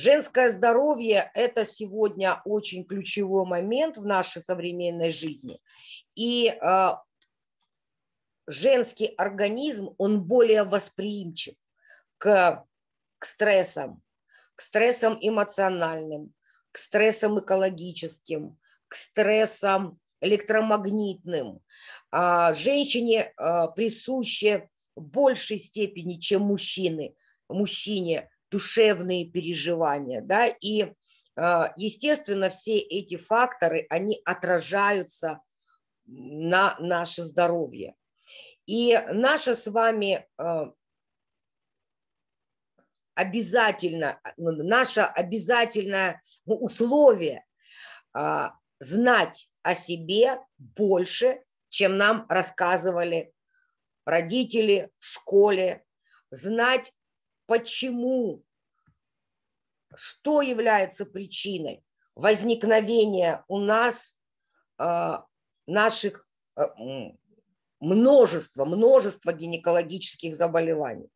Женское здоровье – это сегодня очень ключевой момент в нашей современной жизни. И а, женский организм, он более восприимчив к, к стрессам, к стрессам эмоциональным, к стрессам экологическим, к стрессам электромагнитным. А женщине а, присуще в большей степени, чем мужчины, мужчине душевные переживания, да, и, а, естественно, все эти факторы, они отражаются на наше здоровье. И наша с вами а, обязательно, наше обязательное ну, условие а, знать о себе больше, чем нам рассказывали родители в школе, знать почему, что является причиной возникновения у нас э, наших э, множества, множества гинекологических заболеваний.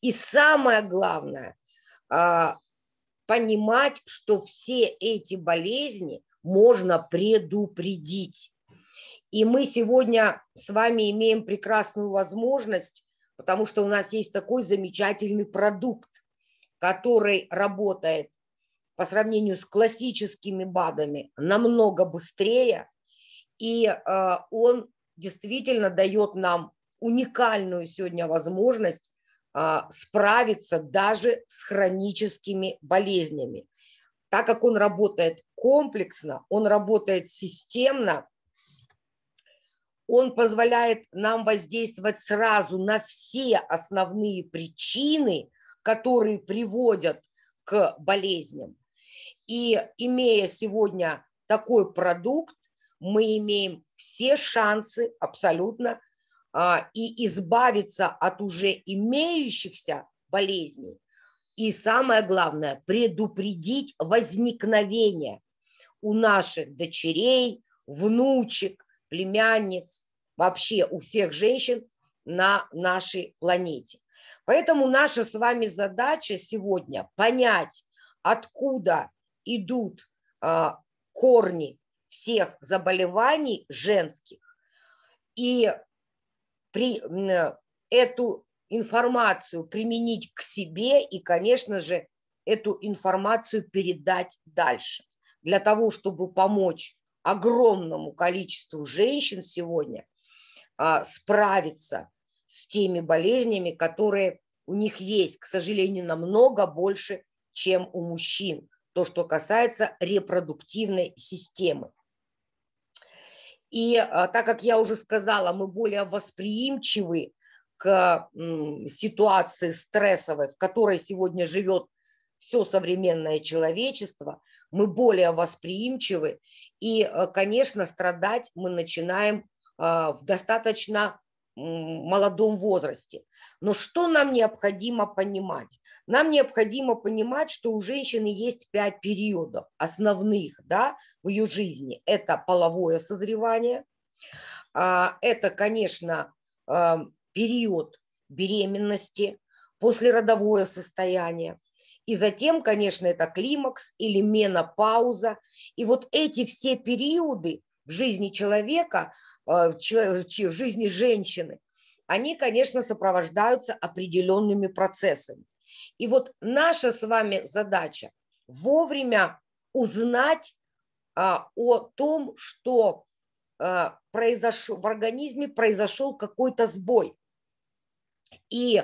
И самое главное, э, понимать, что все эти болезни можно предупредить. И мы сегодня с вами имеем прекрасную возможность потому что у нас есть такой замечательный продукт, который работает по сравнению с классическими БАДами намного быстрее, и э, он действительно дает нам уникальную сегодня возможность э, справиться даже с хроническими болезнями. Так как он работает комплексно, он работает системно, он позволяет нам воздействовать сразу на все основные причины, которые приводят к болезням. И имея сегодня такой продукт, мы имеем все шансы абсолютно а, и избавиться от уже имеющихся болезней. И самое главное, предупредить возникновение у наших дочерей, внучек, племянниц вообще у всех женщин на нашей планете. Поэтому наша с вами задача сегодня понять, откуда идут э, корни всех заболеваний женских. И при, э, эту информацию применить к себе и, конечно же, эту информацию передать дальше. Для того, чтобы помочь огромному количеству женщин сегодня – а, справиться с теми болезнями, которые у них есть, к сожалению, намного больше, чем у мужчин, то, что касается репродуктивной системы. И а, так как я уже сказала, мы более восприимчивы к ситуации стрессовой, в которой сегодня живет все современное человечество, мы более восприимчивы, и, а, конечно, страдать мы начинаем а, в достаточно молодом возрасте. Но что нам необходимо понимать? Нам необходимо понимать, что у женщины есть пять периодов основных да, в ее жизни. Это половое созревание, а, это, конечно, а, период беременности, послеродовое состояние. И затем, конечно, это климакс или менопауза. И вот эти все периоды в жизни человека, э, в жизни женщины, они, конечно, сопровождаются определенными процессами. И вот наша с вами задача вовремя узнать а, о том, что э, в организме произошел какой-то сбой. И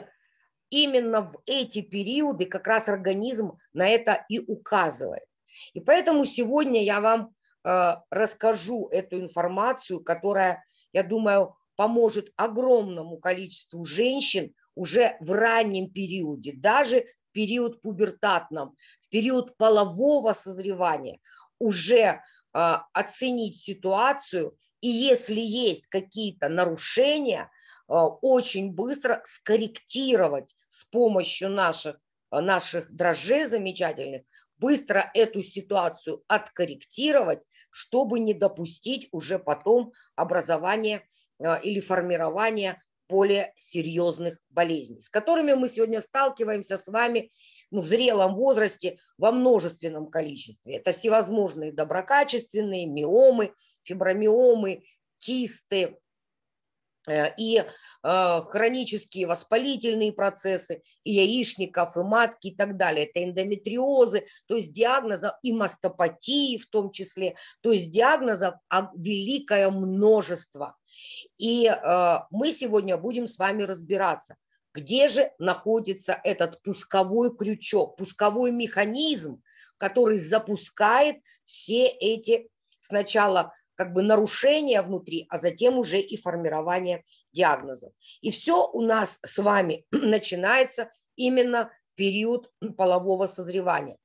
именно в эти периоды как раз организм на это и указывает. И поэтому сегодня я вам Э, расскажу эту информацию, которая, я думаю, поможет огромному количеству женщин уже в раннем периоде, даже в период пубертатном, в период полового созревания, уже э, оценить ситуацию и если есть какие-то нарушения, э, очень быстро скорректировать с помощью наших, наших дрожжей замечательных, быстро эту ситуацию откорректировать, чтобы не допустить уже потом образования э, или формирования более серьезных болезней, с которыми мы сегодня сталкиваемся с вами ну, в зрелом возрасте во множественном количестве. Это всевозможные доброкачественные миомы, фибромиомы, кисты, Э, и э, хронические воспалительные процессы, и яичников, и матки, и так далее. Это эндометриозы, то есть диагнозов, и мастопатии в том числе, то есть диагнозов а, великое множество. И э, мы сегодня будем с вами разбираться, где же находится этот пусковой крючок, пусковой механизм, который запускает все эти сначала как бы нарушения внутри, а затем уже и формирование диагнозов. И все у нас с вами начинается именно в период полового созревания,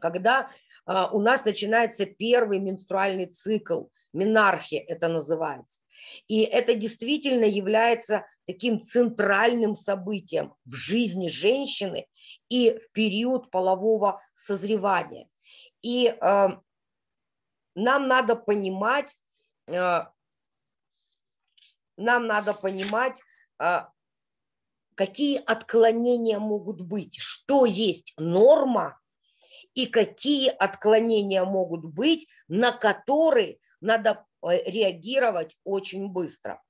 когда а, у нас начинается первый менструальный цикл, менархия это называется. И это действительно является таким центральным событием в жизни женщины и в период полового созревания. И а, нам надо понимать, э, нам надо понимать, э, какие отклонения могут быть, что есть норма и какие отклонения могут быть, на которые надо э, реагировать очень быстро.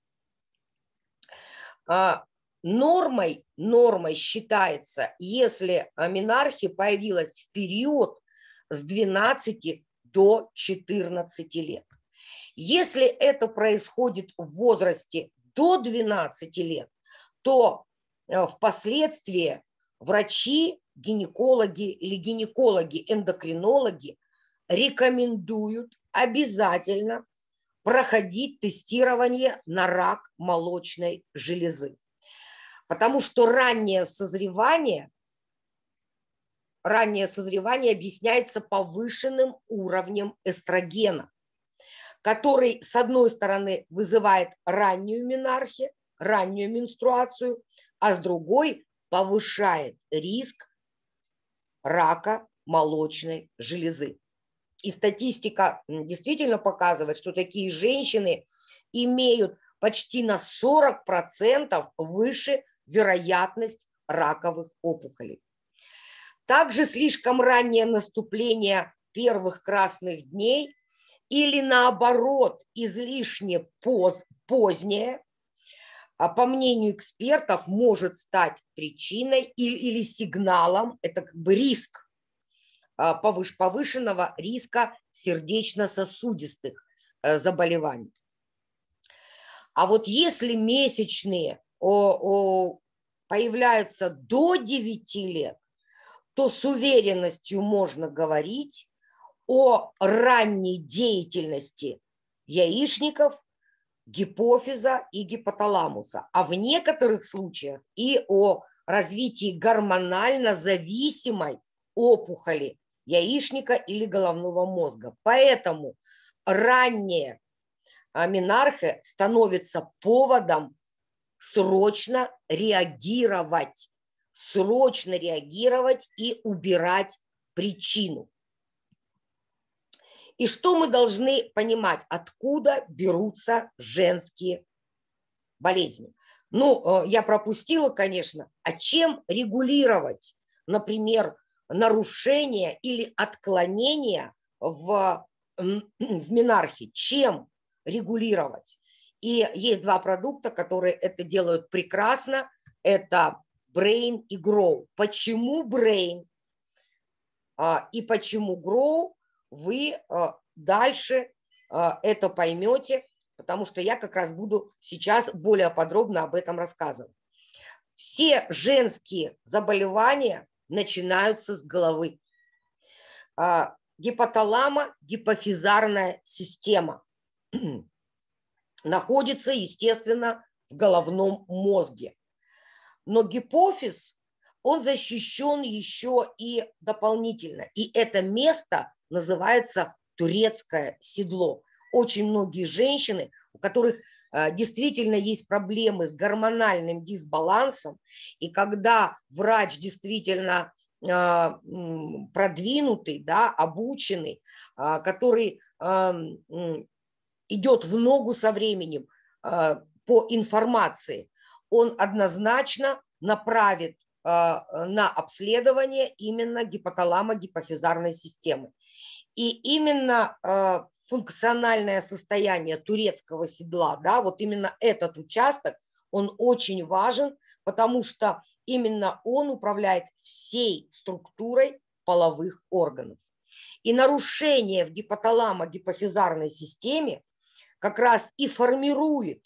А, нормой, нормой считается, если аминархия появилась в период с 12 до 14 лет. Если это происходит в возрасте до 12 лет, то э, впоследствии врачи, гинекологи или гинекологи, эндокринологи рекомендуют обязательно проходить тестирование на рак молочной железы. Потому что раннее созревание раннее созревание объясняется повышенным уровнем эстрогена, который, с одной стороны, вызывает раннюю менархию, раннюю менструацию, а с другой повышает риск рака молочной железы. И статистика действительно показывает, что такие женщины имеют почти на 40% выше вероятность раковых опухолей. Также слишком раннее наступление первых красных дней или наоборот излишне поз, позднее, а по мнению экспертов, может стать причиной или, или сигналом, это как бы риск а, повыш, повышенного риска сердечно-сосудистых э, заболеваний. А вот если месячные о, о, появляются до 9 лет, то с уверенностью можно говорить о ранней деятельности яичников, гипофиза и гипоталамуса, а в некоторых случаях и о развитии гормонально зависимой опухоли яичника или головного мозга. Поэтому ранние аминархи становятся поводом срочно реагировать срочно реагировать и убирать причину. И что мы должны понимать, откуда берутся женские болезни? Ну, э, я пропустила, конечно, а чем регулировать, например, нарушение или отклонение в, в минархе? Чем регулировать? И есть два продукта, которые это делают прекрасно. Это Brain и Grow. Почему Brain а, и почему Grow, вы а, дальше а, это поймете, потому что я как раз буду сейчас более подробно об этом рассказывать. Все женские заболевания начинаются с головы. Гипоталама, гипофизарная система находится, естественно, в головном мозге. Но гипофиз, он защищен еще и дополнительно. И это место называется турецкое седло. Очень многие женщины, у которых э, действительно есть проблемы с гормональным дисбалансом, и когда врач действительно э, продвинутый, да, обученный, э, который идет в ногу со временем по информации, он однозначно направит э, на обследование именно гипоталамо-гипофизарной системы. И именно э, функциональное состояние турецкого седла, да, вот именно этот участок, он очень важен, потому что именно он управляет всей структурой половых органов. И нарушение в гипоталамо-гипофизарной системе как раз и формирует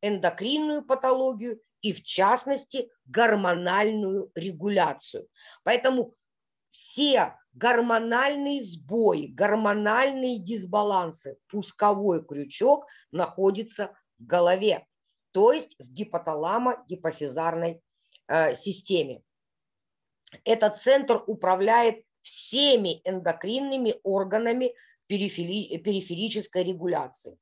эндокринную патологию и, в частности, гормональную регуляцию. Поэтому все гормональные сбои, гормональные дисбалансы, пусковой крючок находится в голове, то есть в гипоталамо-гипофизарной э, системе. Этот центр управляет всеми эндокринными органами перифери, периферической регуляции.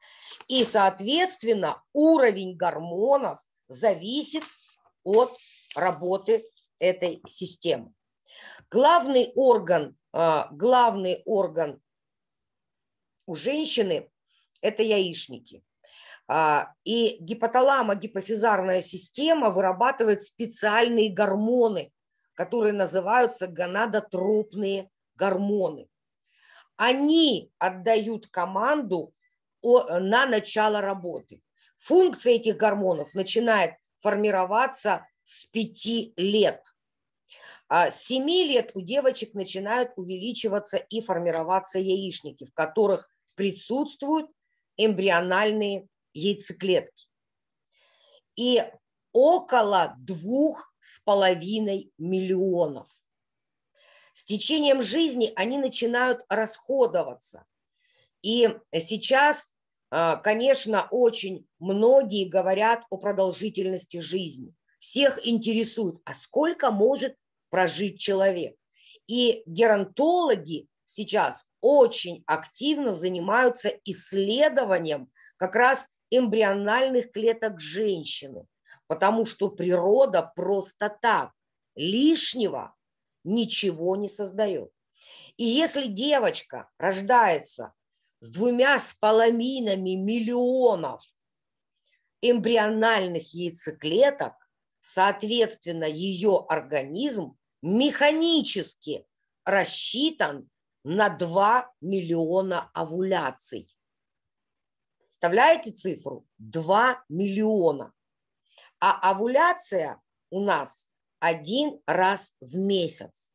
И, соответственно, уровень гормонов зависит от работы этой системы. Главный орган, а, главный орган у женщины – это яичники. А, и гипоталамо-гипофизарная система вырабатывает специальные гормоны, которые называются гонадотропные гормоны. Они отдают команду э, на начало работы. Функция этих гормонов начинает формироваться с 5 лет. А с 7 лет у девочек начинают увеличиваться и формироваться яичники, в которых присутствуют эмбриональные яйцеклетки. И около двух с половиной миллионов – с течением жизни они начинают расходоваться. И сейчас, а, конечно, очень многие говорят о продолжительности жизни. Всех интересует, а сколько может прожить человек. И геронтологи сейчас очень активно занимаются исследованием как раз эмбриональных клеток женщины, потому что природа просто так лишнего ничего не создает. И если девочка рождается с двумя с половинами миллионов эмбриональных яйцеклеток, соответственно, ее организм механически рассчитан на 2 миллиона овуляций. Представляете цифру? 2 миллиона. А овуляция у нас один раз в месяц.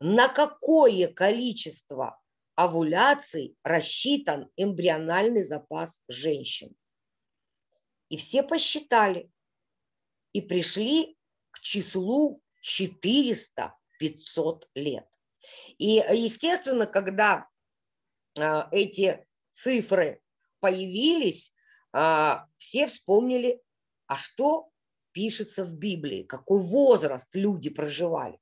На какое количество овуляций рассчитан эмбриональный запас женщин? И все посчитали и пришли к числу 400-500 лет. И, естественно, когда а, эти цифры появились, а, все вспомнили, а что пишется в Библии, какой возраст люди проживали.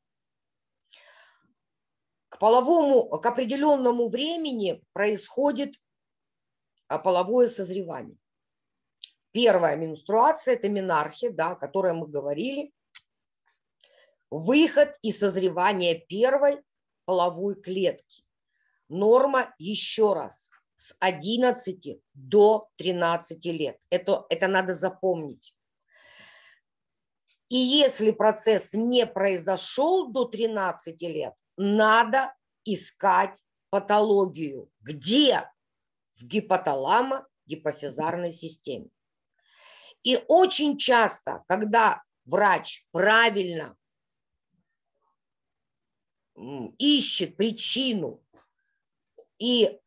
К половому, к определенному времени происходит а, половое созревание. Первая менструация – это менархия, да, о которой мы говорили. Выход и созревание первой половой клетки. Норма, еще раз, с 11 до 13 лет. Это, это надо запомнить. И если процесс не произошел до 13 лет, надо искать патологию. Где? В гипоталамо-гипофизарной системе. И очень часто, когда врач правильно ищет причину, и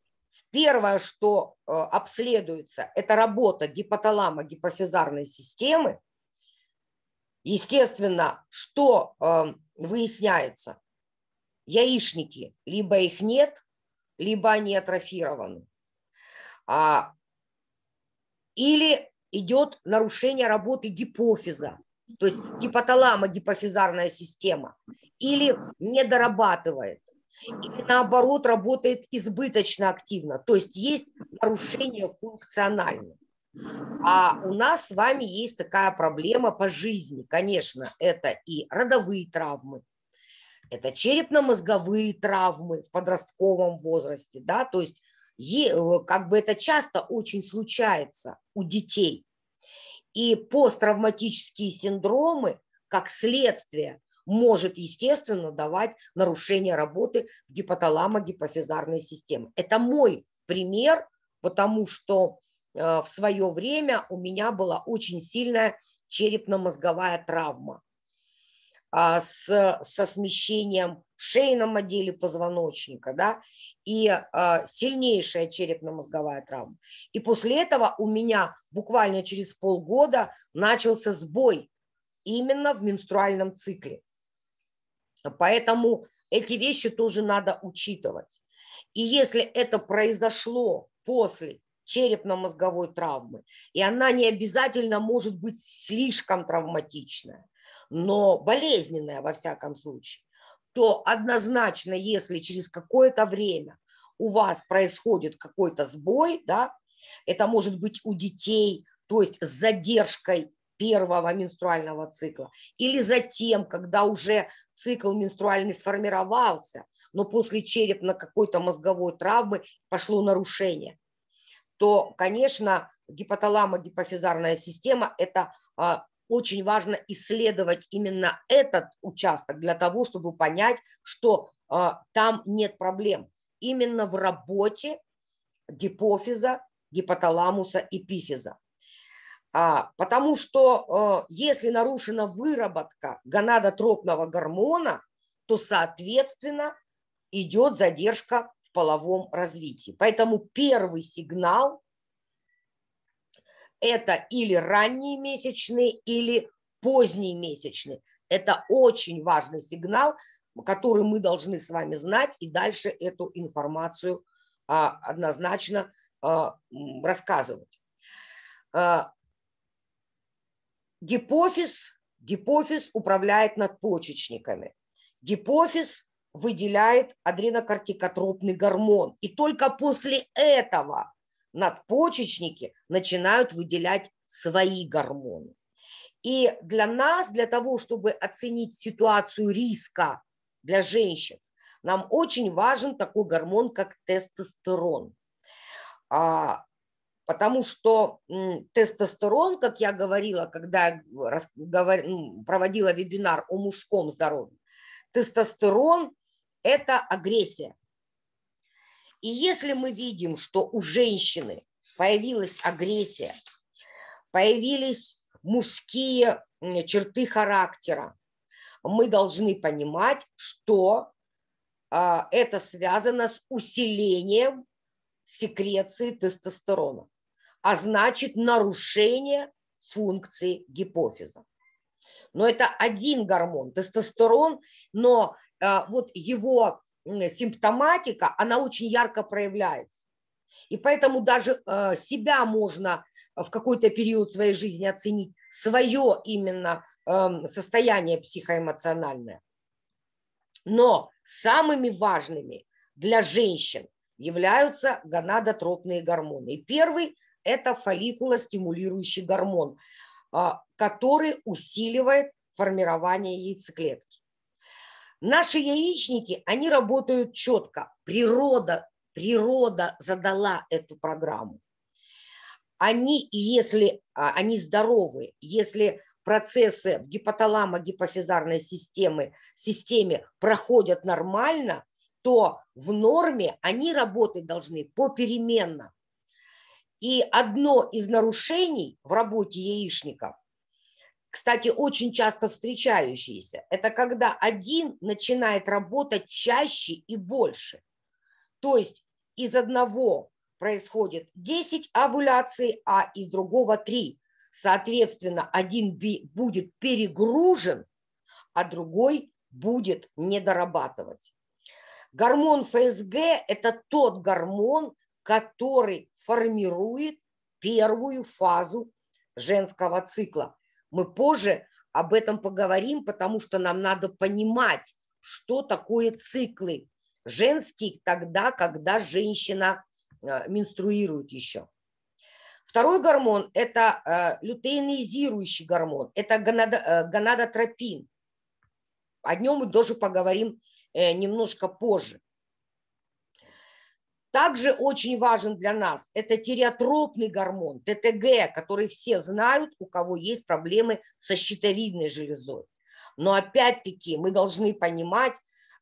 первое, что э, обследуется, это работа гипоталама-гипофизарной системы – Естественно, что э, выясняется? Яичники, либо их нет, либо они атрофированы. А, или идет нарушение работы гипофиза, то есть гипоталама, гипофизарная система, или не дорабатывает, или наоборот работает избыточно активно, то есть есть нарушение функциональное. А у нас с вами есть такая проблема по жизни. Конечно, это и родовые травмы, это черепно-мозговые травмы в подростковом возрасте, да, то есть э, как бы это часто очень случается у детей. И посттравматические синдромы, как следствие, может, естественно, давать нарушение работы в гипоталамо-гипофизарной системе. Это мой пример, потому что Э, в свое время у меня была очень сильная черепно-мозговая травма а, с, со смещением в шейном отделе позвоночника, да, и а, сильнейшая черепно-мозговая травма. И после этого у меня буквально через полгода начался сбой именно в менструальном цикле. Поэтому эти вещи тоже надо учитывать. И если это произошло после черепно-мозговой травмы. И она не обязательно может быть слишком травматичная, но болезненная во всяком случае то однозначно, если через какое-то время у вас происходит какой-то сбой, да, это может быть у детей, то есть с задержкой первого менструального цикла, или затем, когда уже цикл менструальный сформировался, но после череп на какой-то мозговой травмы пошло нарушение то, конечно, гипоталамо-гипофизарная система – это а, очень важно исследовать именно этот участок для того, чтобы понять, что а, там нет проблем. Именно в работе гипофиза, гипоталамуса и пифиза. А, потому что если нарушена выработка гонадотропного гормона, то, соответственно, идет задержка половом развитии. Поэтому первый сигнал – это или ранние месячные, или поздние месячные. Это очень важный сигнал, который мы должны с вами знать, и дальше эту информацию а, однозначно а, рассказывать. А, гипофиз, гипофиз управляет надпочечниками. Гипофиз выделяет адренокортикотропный гормон. И только после этого надпочечники начинают выделять свои гормоны. И для нас, для того, чтобы оценить ситуацию риска для женщин, нам очень важен такой гормон, как тестостерон. А, потому что тестостерон, как я говорила, когда проводила вебинар о мужском здоровье, тестостерон это агрессия. И если мы видим, что у женщины появилась агрессия, появились мужские черты характера, мы должны понимать, что э, это связано с усилением секреции тестостерона, а значит нарушение функции гипофиза. Но это один гормон, тестостерон, но а, вот его симптоматика, она очень ярко проявляется. И поэтому даже а, себя можно в какой-то период своей жизни оценить, свое именно эм, состояние психоэмоциональное. Но самыми важными для женщин являются гонадотропные гормоны. И первый – это фолликулостимулирующий гормон, а, который усиливает формирование яйцеклетки. Наши яичники, они работают четко. Природа, природа задала эту программу. Они, если а, они здоровы, если процессы в гипоталамо-гипофизарной системы, системе проходят нормально, то в норме они работать должны попеременно. И одно из нарушений в работе яичников кстати, очень часто встречающиеся, это когда один начинает работать чаще и больше. То есть из одного происходит 10 овуляций, а из другого 3. Соответственно, один будет перегружен, а другой будет недорабатывать. Гормон ФСГ – это тот гормон, который формирует первую фазу женского цикла – мы позже об этом поговорим, потому что нам надо понимать, что такое циклы. Женский тогда, когда женщина э, менструирует еще. Второй гормон – это э, лютеинизирующий гормон, это э, гонадотропин. О нем мы тоже поговорим немножко позже. Также очень важен для нас это тиреотропный гормон, ТТГ, который все знают, у кого есть проблемы со щитовидной железой. Но опять-таки мы должны понимать,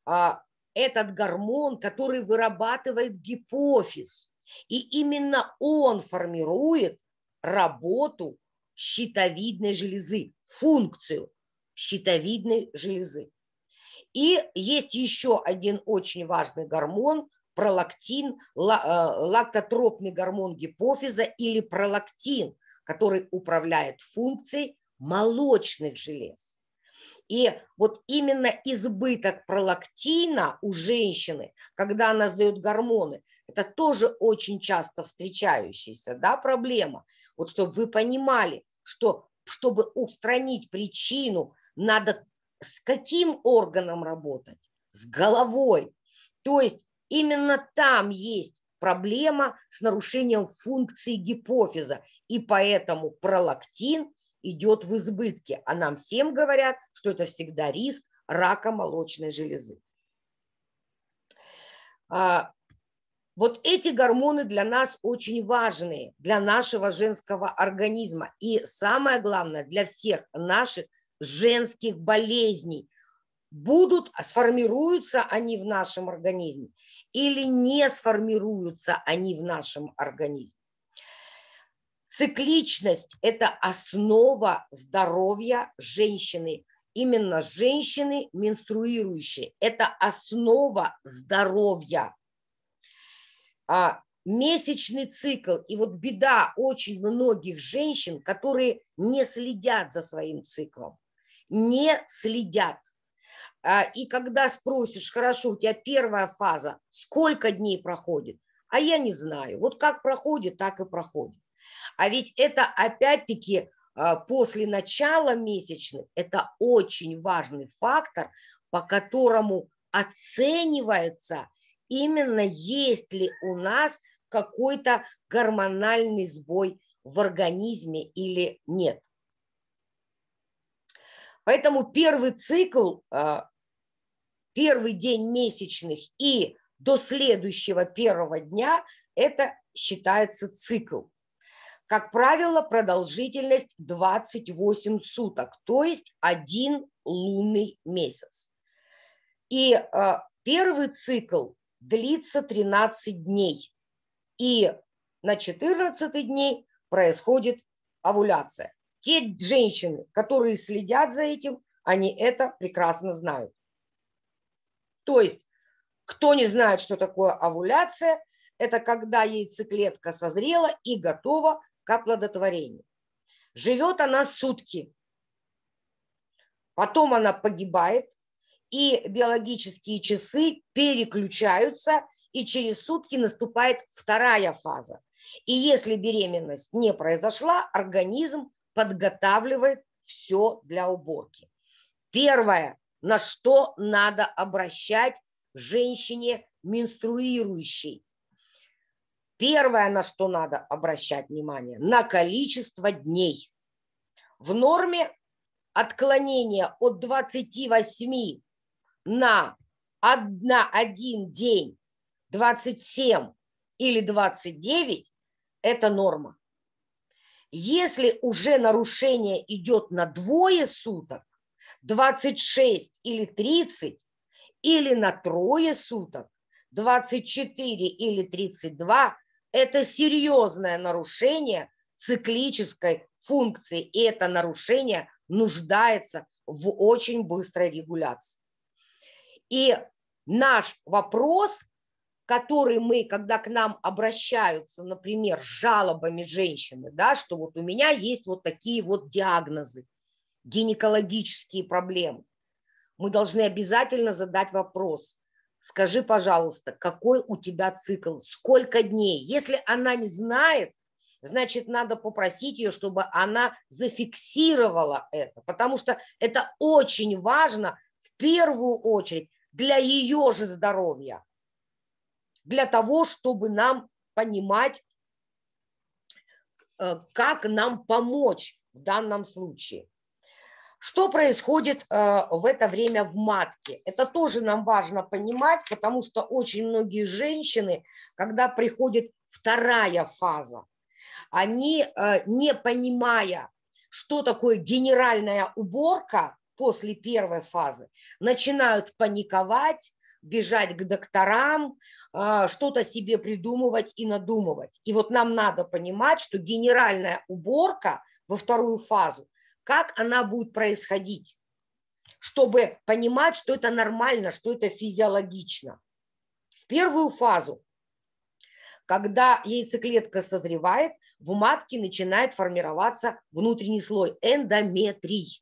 а, этот гормон, который вырабатывает гипофиз. И именно он формирует работу щитовидной железы, функцию щитовидной железы. И есть еще один очень важный гормон – пролактин, э, лактотропный гормон гипофиза или пролактин, который управляет функцией молочных желез. И вот именно избыток пролактина у женщины, когда она сдает гормоны, это тоже очень часто встречающаяся да, проблема. Вот чтобы вы понимали, что чтобы устранить причину, надо с каким органом работать? С головой. То есть Именно там есть проблема с нарушением функции гипофиза, и поэтому пролактин идет в избытке, а нам всем говорят, что это всегда риск рака молочной железы. А, вот эти гормоны для нас очень важные, для нашего женского организма и самое главное, для всех наших женских болезней, будут, а сформируются они в нашем организме или не сформируются они в нашем организме. Цикличность – это основа здоровья женщины, именно женщины менструирующие. Это основа здоровья. А, месячный цикл. И вот беда очень многих женщин, которые не следят за своим циклом. Не следят. А, и когда спросишь, хорошо, у тебя первая фаза, сколько дней проходит? А я не знаю. Вот как проходит, так и проходит. А ведь это опять-таки а, после начала месячных, это очень важный фактор, по которому оценивается именно есть ли у нас какой-то гормональный сбой в организме или нет. Поэтому первый цикл а, первый день месячных и до следующего первого дня это считается цикл. Как правило, продолжительность 28 суток, то есть один лунный месяц. И э, первый цикл длится 13 дней, и на 14 дней происходит овуляция. Те женщины, которые следят за этим, они это прекрасно знают. То есть, кто не знает, что такое овуляция, это когда яйцеклетка созрела и готова к оплодотворению. Живет она сутки, потом она погибает, и биологические часы переключаются, и через сутки наступает вторая фаза. И если беременность не произошла, организм подготавливает все для уборки. Первое на что надо обращать женщине менструирующей. Первое, на что надо обращать внимание, на количество дней. В норме отклонение от 28 на, на один день 27 или 29 – это норма. Если уже нарушение идет на двое суток, 26 или 30, или на трое суток 24 или 32 – это серьезное нарушение циклической функции, и это нарушение нуждается в очень быстрой регуляции. И наш вопрос, который мы, когда к нам обращаются, например, с жалобами женщины, да, что вот у меня есть вот такие вот диагнозы, гинекологические проблемы, мы должны обязательно задать вопрос. Скажи, пожалуйста, какой у тебя цикл, сколько дней? Если она не знает, значит, надо попросить ее, чтобы она зафиксировала это, потому что это очень важно в первую очередь для ее же здоровья, для того, чтобы нам понимать, э, как нам помочь в данном случае. Что происходит э, в это время в матке? Это тоже нам важно понимать, потому что очень многие женщины, когда приходит вторая фаза, они, э, не понимая, что такое генеральная уборка после первой фазы, начинают паниковать, бежать к докторам, э, что-то себе придумывать и надумывать. И вот нам надо понимать, что генеральная уборка во вторую фазу как она будет происходить, чтобы понимать, что это нормально, что это физиологично. В первую фазу, когда яйцеклетка созревает, в матке начинает формироваться внутренний слой эндометрий.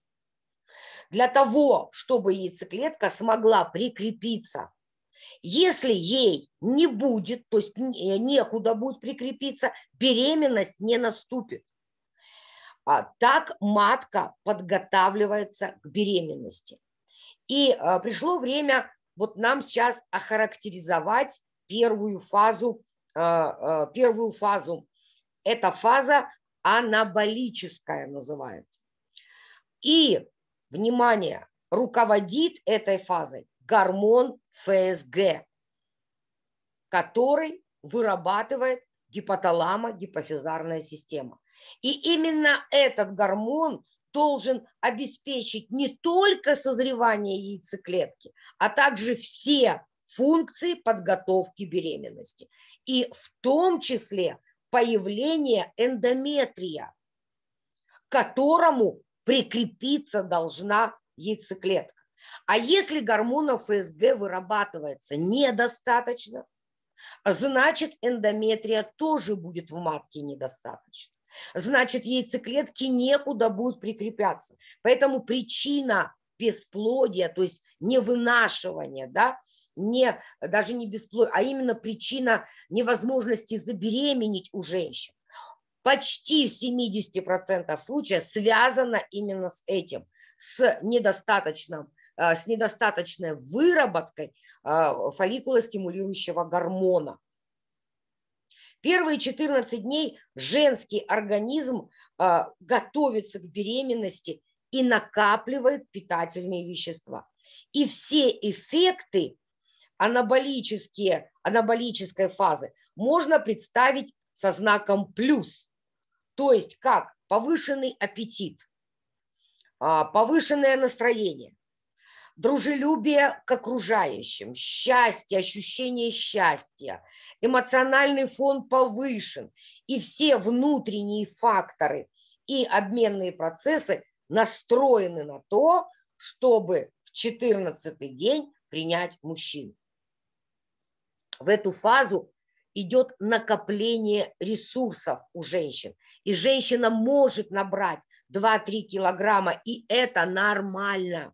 Для того, чтобы яйцеклетка смогла прикрепиться если ей не будет, то есть некуда будет прикрепиться, беременность не наступит. А, так матка подготавливается к беременности. И а, пришло время вот нам сейчас охарактеризовать первую фазу, а, первую фазу. это фаза анаболическая называется. И, внимание, руководит этой фазой гормон ФСГ, который вырабатывает гипоталама-гипофизарная система. И именно этот гормон должен обеспечить не только созревание яйцеклетки, а также все функции подготовки беременности. И в том числе появление эндометрия, к которому прикрепиться должна яйцеклетка. А если гормонов ФСГ вырабатывается недостаточно, значит эндометрия тоже будет в матке недостаточно значит, яйцеклетки некуда будут прикрепляться. Поэтому причина бесплодия, то есть не вынашивание, да, не, даже не бесплодие, а именно причина невозможности забеременеть у женщин. Почти в 70% случаев связано именно с этим, с недостаточным э, с недостаточной выработкой э, фолликулостимулирующего гормона. Первые 14 дней женский организм э, готовится к беременности и накапливает питательные вещества. И все эффекты анаболические, анаболической фазы можно представить со знаком плюс. То есть как повышенный аппетит, а, повышенное настроение, дружелюбие к окружающим, счастье, ощущение счастья, эмоциональный фон повышен, и все внутренние факторы и обменные процессы настроены на то, чтобы в 14 день принять мужчину. В эту фазу идет накопление ресурсов у женщин. И женщина может набрать 2-3 килограмма, и это нормально.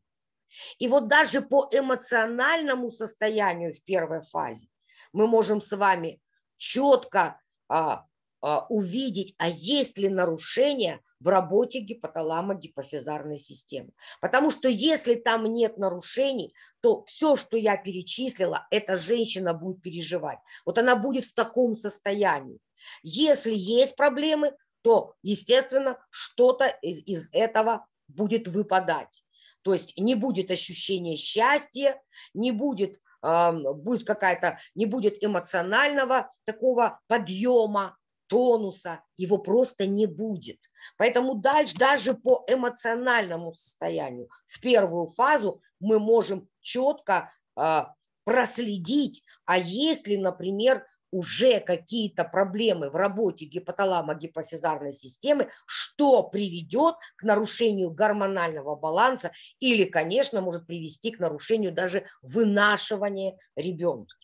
И вот даже по эмоциональному состоянию в первой фазе мы можем с вами четко а, а, увидеть, а есть ли нарушение в работе гипоталамо-гипофизарной системы. Потому что если там нет нарушений, то все, что я перечислила, эта женщина будет переживать. Вот она будет в таком состоянии. Если есть проблемы, то, естественно, что-то из, из этого будет выпадать. То есть не будет ощущения счастья, не будет, э, будет какая-то, не будет эмоционального такого подъема, тонуса, его просто не будет. Поэтому дальше даже по эмоциональному состоянию в первую фазу мы можем четко э, проследить, а если, например, уже какие-то проблемы в работе гипоталамо-гипофизарной системы, что приведет к нарушению гормонального баланса или, конечно, может привести к нарушению даже вынашивания ребенка.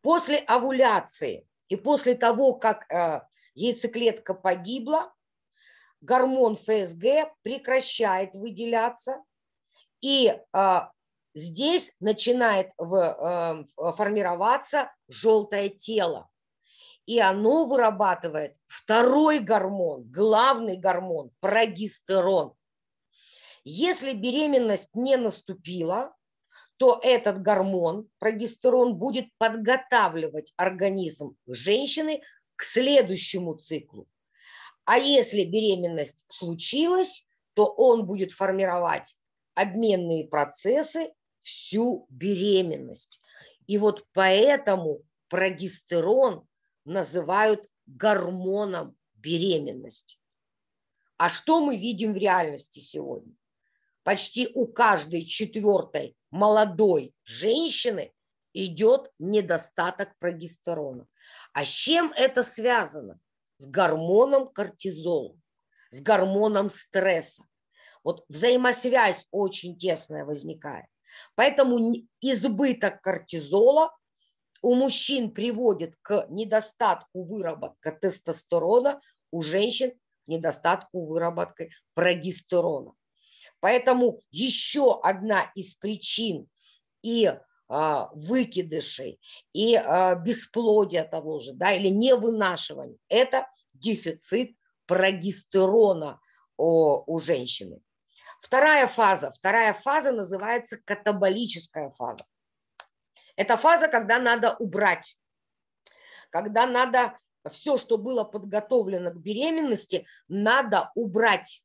После овуляции и после того, как э, яйцеклетка погибла, гормон ФСГ прекращает выделяться, и э, здесь начинает в, э, формироваться желтое тело. И оно вырабатывает второй гормон, главный гормон, прогестерон. Если беременность не наступила, то этот гормон, прогестерон, будет подготавливать организм женщины к следующему циклу. А если беременность случилась, то он будет формировать обменные процессы всю беременность. И вот поэтому прогестерон называют гормоном беременности. А что мы видим в реальности сегодня? Почти у каждой четвертой молодой женщины идет недостаток прогестерона. А с чем это связано? С гормоном кортизола, с гормоном стресса. Вот взаимосвязь очень тесная возникает. Поэтому избыток кортизола у мужчин приводит к недостатку выработка тестостерона, у женщин к недостатку выработки прогестерона. Поэтому еще одна из причин и а, выкидышей, и а, бесплодия того же, да, или невынашивания – это дефицит прогестерона у женщины. Вторая фаза. Вторая фаза называется катаболическая фаза. Это фаза, когда надо убрать, когда надо все, что было подготовлено к беременности, надо убрать.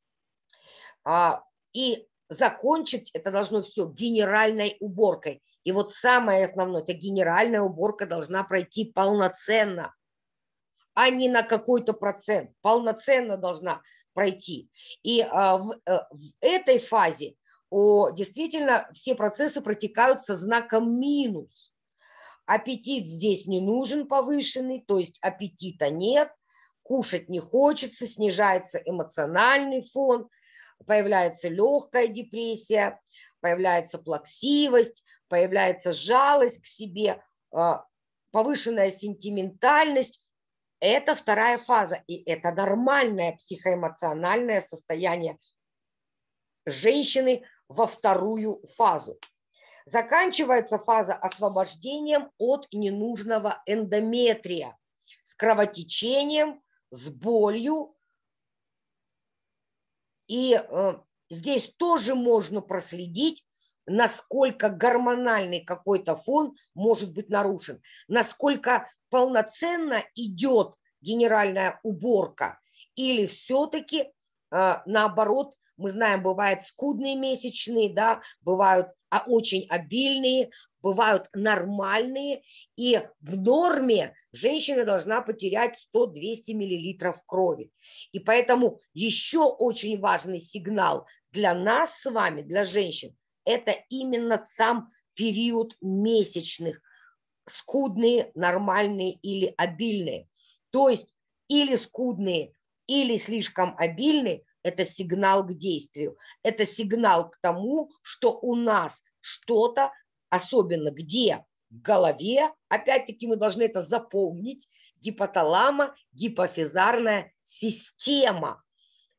А, и закончить это должно все генеральной уборкой. И вот самое основное, эта генеральная уборка должна пройти полноценно, а не на какой-то процент. Полноценно должна пройти. И а, в, э, в этой фазе о, действительно все процессы протекают со знаком минус. Аппетит здесь не нужен повышенный, то есть аппетита нет, кушать не хочется, снижается эмоциональный фон, появляется легкая депрессия, появляется плаксивость, появляется жалость к себе, а, повышенная сентиментальность, это вторая фаза, и это нормальное психоэмоциональное состояние женщины во вторую фазу. Заканчивается фаза освобождением от ненужного эндометрия с кровотечением, с болью. И э, здесь тоже можно проследить насколько гормональный какой-то фон может быть нарушен, насколько полноценно идет генеральная уборка, или все-таки э, наоборот, мы знаем, бывают скудные месячные, да, бывают а, очень обильные, бывают нормальные, и в норме женщина должна потерять 100-200 миллилитров крови. И поэтому еще очень важный сигнал для нас с вами, для женщин – это именно сам период месячных, скудные, нормальные или обильные. То есть или скудные, или слишком обильные – это сигнал к действию. Это сигнал к тому, что у нас что-то, особенно где? В голове, опять-таки мы должны это запомнить, гипоталама, гипофизарная система.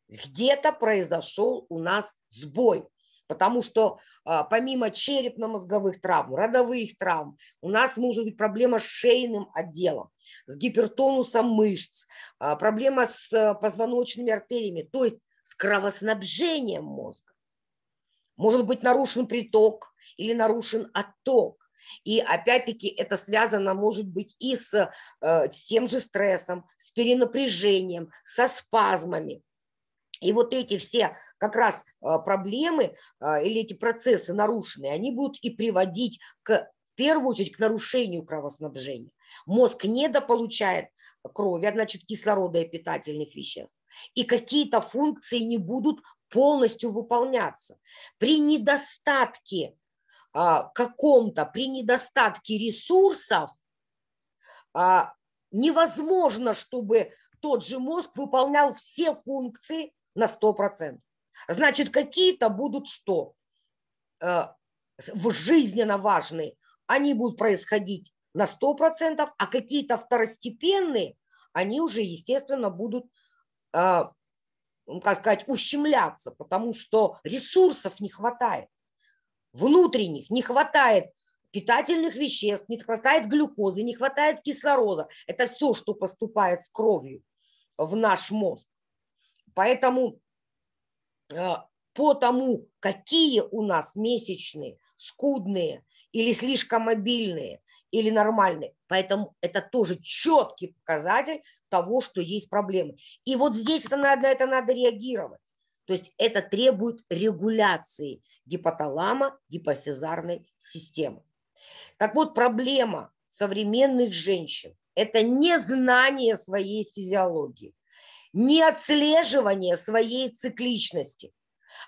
Где-то произошел у нас сбой потому что а, помимо черепно-мозговых травм, родовых травм, у нас может быть проблема с шейным отделом, с гипертонусом мышц, а, проблема с а, позвоночными артериями, то есть с кровоснабжением мозга. Может быть нарушен приток или нарушен отток. И опять-таки это связано, может быть, и с э, тем же стрессом, с перенапряжением, со спазмами. И вот эти все как раз а, проблемы а, или эти процессы нарушенные, они будут и приводить к в первую очередь к нарушению кровоснабжения. Мозг недополучает крови, а значит кислорода и питательных веществ. И какие-то функции не будут полностью выполняться. При недостатке а, каком-то, при недостатке ресурсов невозможно, чтобы тот же мозг выполнял все функции, на 100%. Значит, какие-то будут что? Э, Жизненно важные, они будут происходить на 100%, а какие-то второстепенные, они уже, естественно, будут, э, ну, как сказать, ущемляться, потому что ресурсов не хватает, внутренних не хватает питательных веществ, не хватает глюкозы, не хватает кислорода. Это все, что поступает с кровью в наш мозг. Поэтому э, по тому, какие у нас месячные, скудные или слишком мобильные или нормальные. Поэтому это тоже четкий показатель того, что есть проблемы. И вот здесь это надо, это надо реагировать. То есть это требует регуляции гипоталама гипофизарной системы. Так вот, проблема современных женщин – это незнание своей физиологии. Не отслеживание своей цикличности.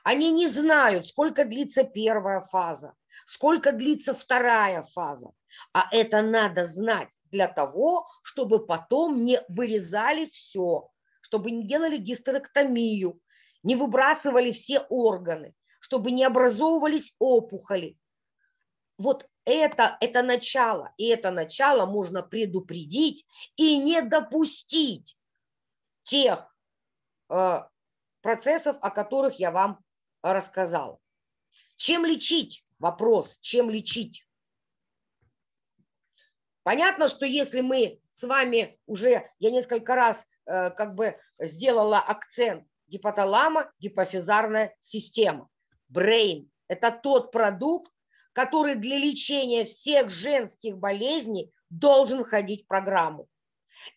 Они не знают, сколько длится первая фаза, сколько длится вторая фаза. А это надо знать для того, чтобы потом не вырезали все, чтобы не делали гистерэктомию, не выбрасывали все органы, чтобы не образовывались опухоли. Вот это, это начало, и это начало можно предупредить и не допустить тех э, процессов, о которых я вам рассказал. Чем лечить? Вопрос, чем лечить? Понятно, что если мы с вами уже, я несколько раз э, как бы сделала акцент гипоталама, гипофизарная система, brain, это тот продукт, который для лечения всех женских болезней должен входить в программу.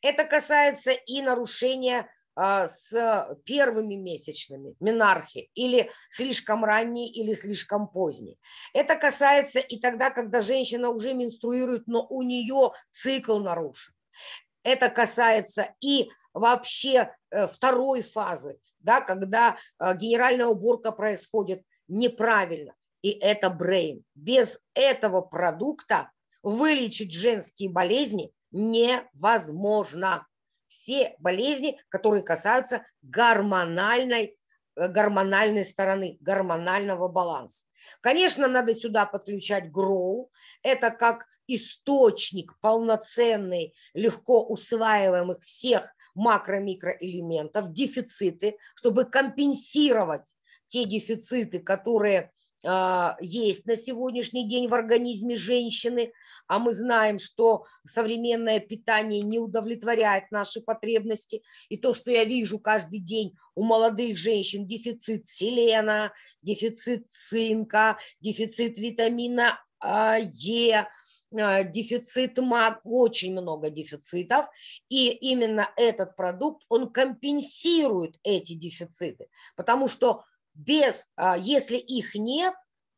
Это касается и нарушения а, с первыми месячными минархи или слишком ранние или слишком поздние. Это касается и тогда, когда женщина уже менструирует, но у нее цикл нарушен. Это касается и вообще э, второй фазы, да, когда э, генеральная уборка происходит неправильно. И это брейн. Без этого продукта вылечить женские болезни невозможно. Все болезни, которые касаются гормональной э, гормональной стороны, гормонального баланса. Конечно, надо сюда подключать гроу. Это как источник полноценный, легко усваиваемых всех макро-микроэлементов, дефициты, чтобы компенсировать те дефициты, которые а, есть на сегодняшний день в организме женщины, а мы знаем, что современное питание не удовлетворяет наши потребности. И то, что я вижу каждый день у молодых женщин, дефицит селена, дефицит цинка, дефицит витамина а, Е, а, дефицит маг, очень много дефицитов, и именно этот продукт, он компенсирует эти дефициты, потому что без, а, если их нет,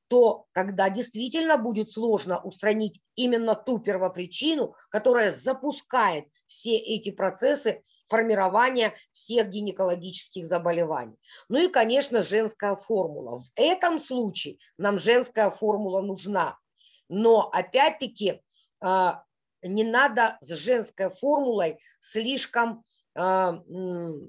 то тогда действительно будет сложно устранить именно ту первопричину, которая запускает все эти процессы формирования всех гинекологических заболеваний. Ну и, конечно, женская формула. В этом случае нам женская формула нужна. Но, опять-таки, а, не надо с женской формулой слишком а,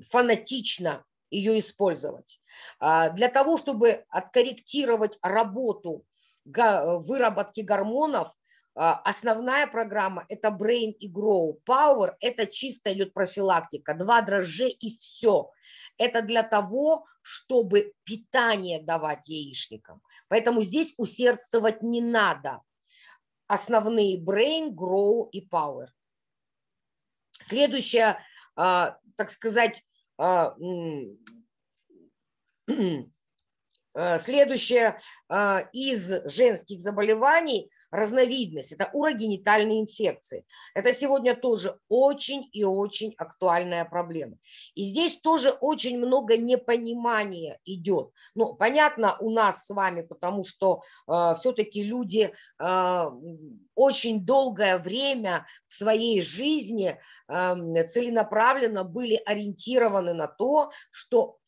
фанатично ее использовать. А, для того, чтобы откорректировать работу выработки гормонов, а, Основная программа – это Brain и Grow. Power – это чистая идет профилактика. Два дрожжи и все. Это для того, чтобы питание давать яичникам. Поэтому здесь усердствовать не надо. Основные Brain, Grow и Power. Следующая, а, так сказать, 啊，嗯。Э, следующее э, из женских заболеваний разновидность – это урогенитальные инфекции. Это сегодня тоже очень и очень актуальная проблема. И здесь тоже очень много непонимания идет. Ну, понятно, у нас с вами, потому что э, все-таки люди э, очень долгое время в своей жизни э, целенаправленно были ориентированы на то, что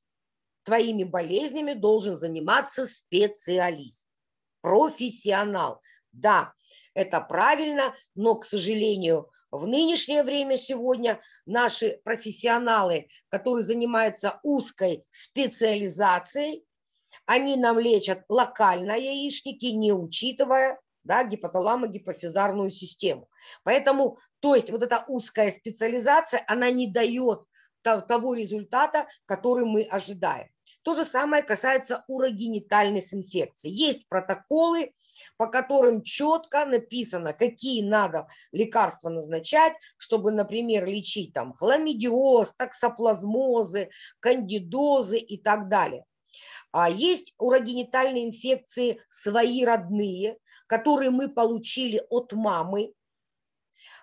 твоими болезнями должен заниматься специалист, профессионал. Да, это правильно, но, к сожалению, в нынешнее время сегодня наши профессионалы, которые занимаются узкой специализацией, они нам лечат локально яичники, не учитывая да, гипоталамо-гипофизарную систему. Поэтому, то есть вот эта узкая специализация, она не дает того результата, который мы ожидаем. То же самое касается урогенитальных инфекций. Есть протоколы, по которым четко написано, какие надо лекарства назначать, чтобы, например, лечить там хламидиоз, таксоплазмозы, кандидозы и так далее. А есть урогенитальные инфекции свои родные, которые мы получили от мамы,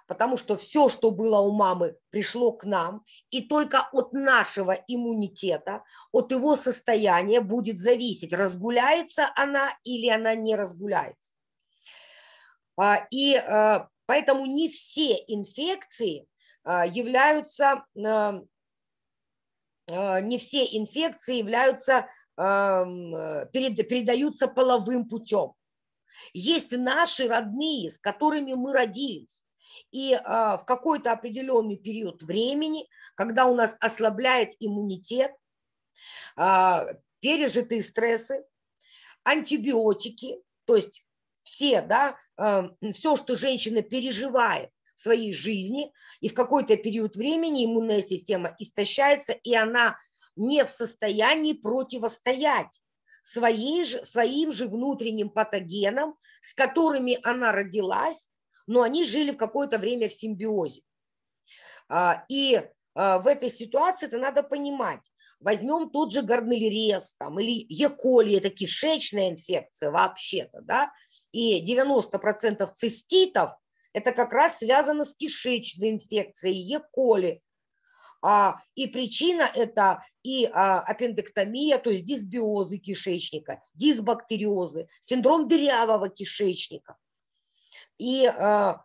потому что все, что было у мамы, пришло к нам, и только от нашего иммунитета, от его состояния будет зависеть, разгуляется она или она не разгуляется. А, и а, поэтому не все инфекции а, являются, не все инфекции являются, передаются половым путем. Есть наши родные, с которыми мы родились, и а, в какой-то определенный период времени, когда у нас ослабляет иммунитет, а, пережитые стрессы, антибиотики, то есть все, да, эм, все, что женщина переживает в своей жизни, и в какой-то период времени иммунная система истощается, и она не в состоянии противостоять своей же, своим же внутренним патогенам, с которыми она родилась, но они жили в какое-то время в симбиозе. А, и а, в этой ситуации это надо понимать. Возьмем тот же горнолерез там, или еколи, это кишечная инфекция вообще-то, да, и 90% циститов это как раз связано с кишечной инфекцией еколи, А, и причина это и а, аппендэктомия, то есть дисбиозы кишечника, дисбактериозы, синдром дырявого кишечника. И а,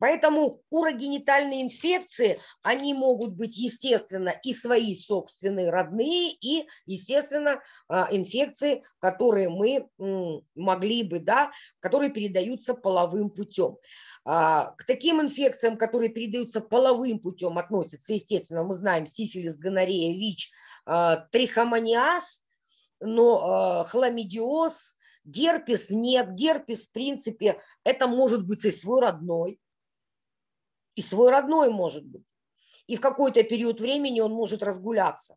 Поэтому урогенитальные инфекции, они могут быть, естественно, и свои собственные родные, и, естественно, а, инфекции, которые мы могли бы, да, которые передаются половым путем. А, к таким инфекциям, которые передаются половым путем, относятся, естественно, мы знаем сифилис, гонорея, ВИЧ, трихомониаз, но хламидиоз, Герпес нет, герпес, в принципе, это может быть и свой родной, и свой родной может быть. И в какой-то период времени он может разгуляться.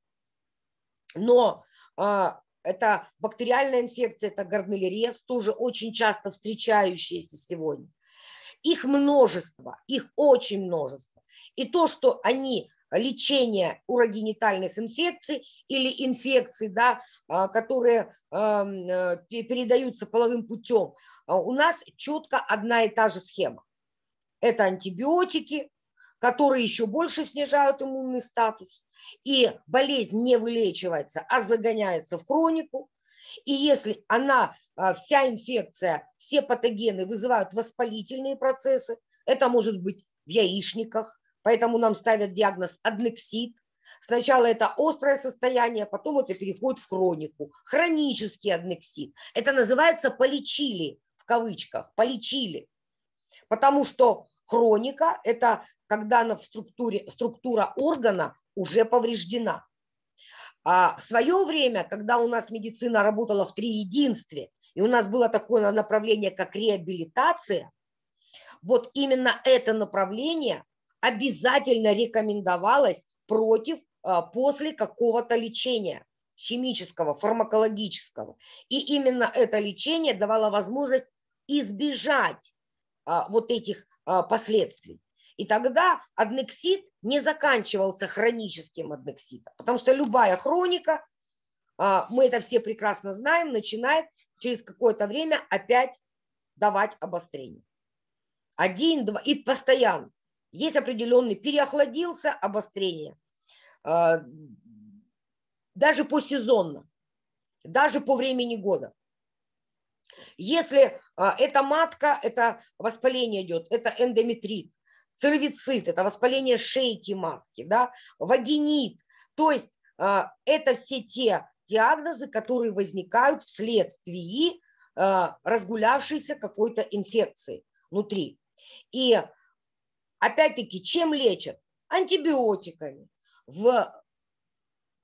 Но э, это бактериальная инфекция, это горнелерез, тоже очень часто встречающиеся сегодня. Их множество, их очень множество. И то, что они лечения урогенитальных инфекций или инфекций, да, а, которые эм, э, передаются половым путем, а у нас четко одна и та же схема. Это антибиотики, которые еще больше снижают иммунный статус, и болезнь не вылечивается, а загоняется в хронику. И если она, а, вся инфекция, все патогены вызывают воспалительные процессы, это может быть в яичниках, поэтому нам ставят диагноз адлексит. Сначала это острое состояние, а потом это переходит в хронику. Хронический адлексит. Это называется полечили, в кавычках, полечили. Потому что хроника – это когда она в структуре, структура органа уже повреждена. А в свое время, когда у нас медицина работала в триединстве, и у нас было такое направление, как реабилитация, вот именно это направление обязательно рекомендовалась против, а, после какого-то лечения химического, фармакологического. И именно это лечение давало возможность избежать а, вот этих а, последствий. И тогда аднексит не заканчивался хроническим аднекситом, потому что любая хроника, мы это все прекрасно знаем, начинает через какое-то время опять давать обострение. Один, два, и постоянно. Есть определенный, переохладился обострение. А, даже по сезонно, даже по времени года. Если а, это матка, это воспаление идет, это эндометрит, цервицит, это воспаление шейки матки, да, вагинит. То есть а, это все те диагнозы, которые возникают вследствие разгулявшейся какой-то инфекции внутри. И Опять-таки, чем лечат? Антибиотиками. В...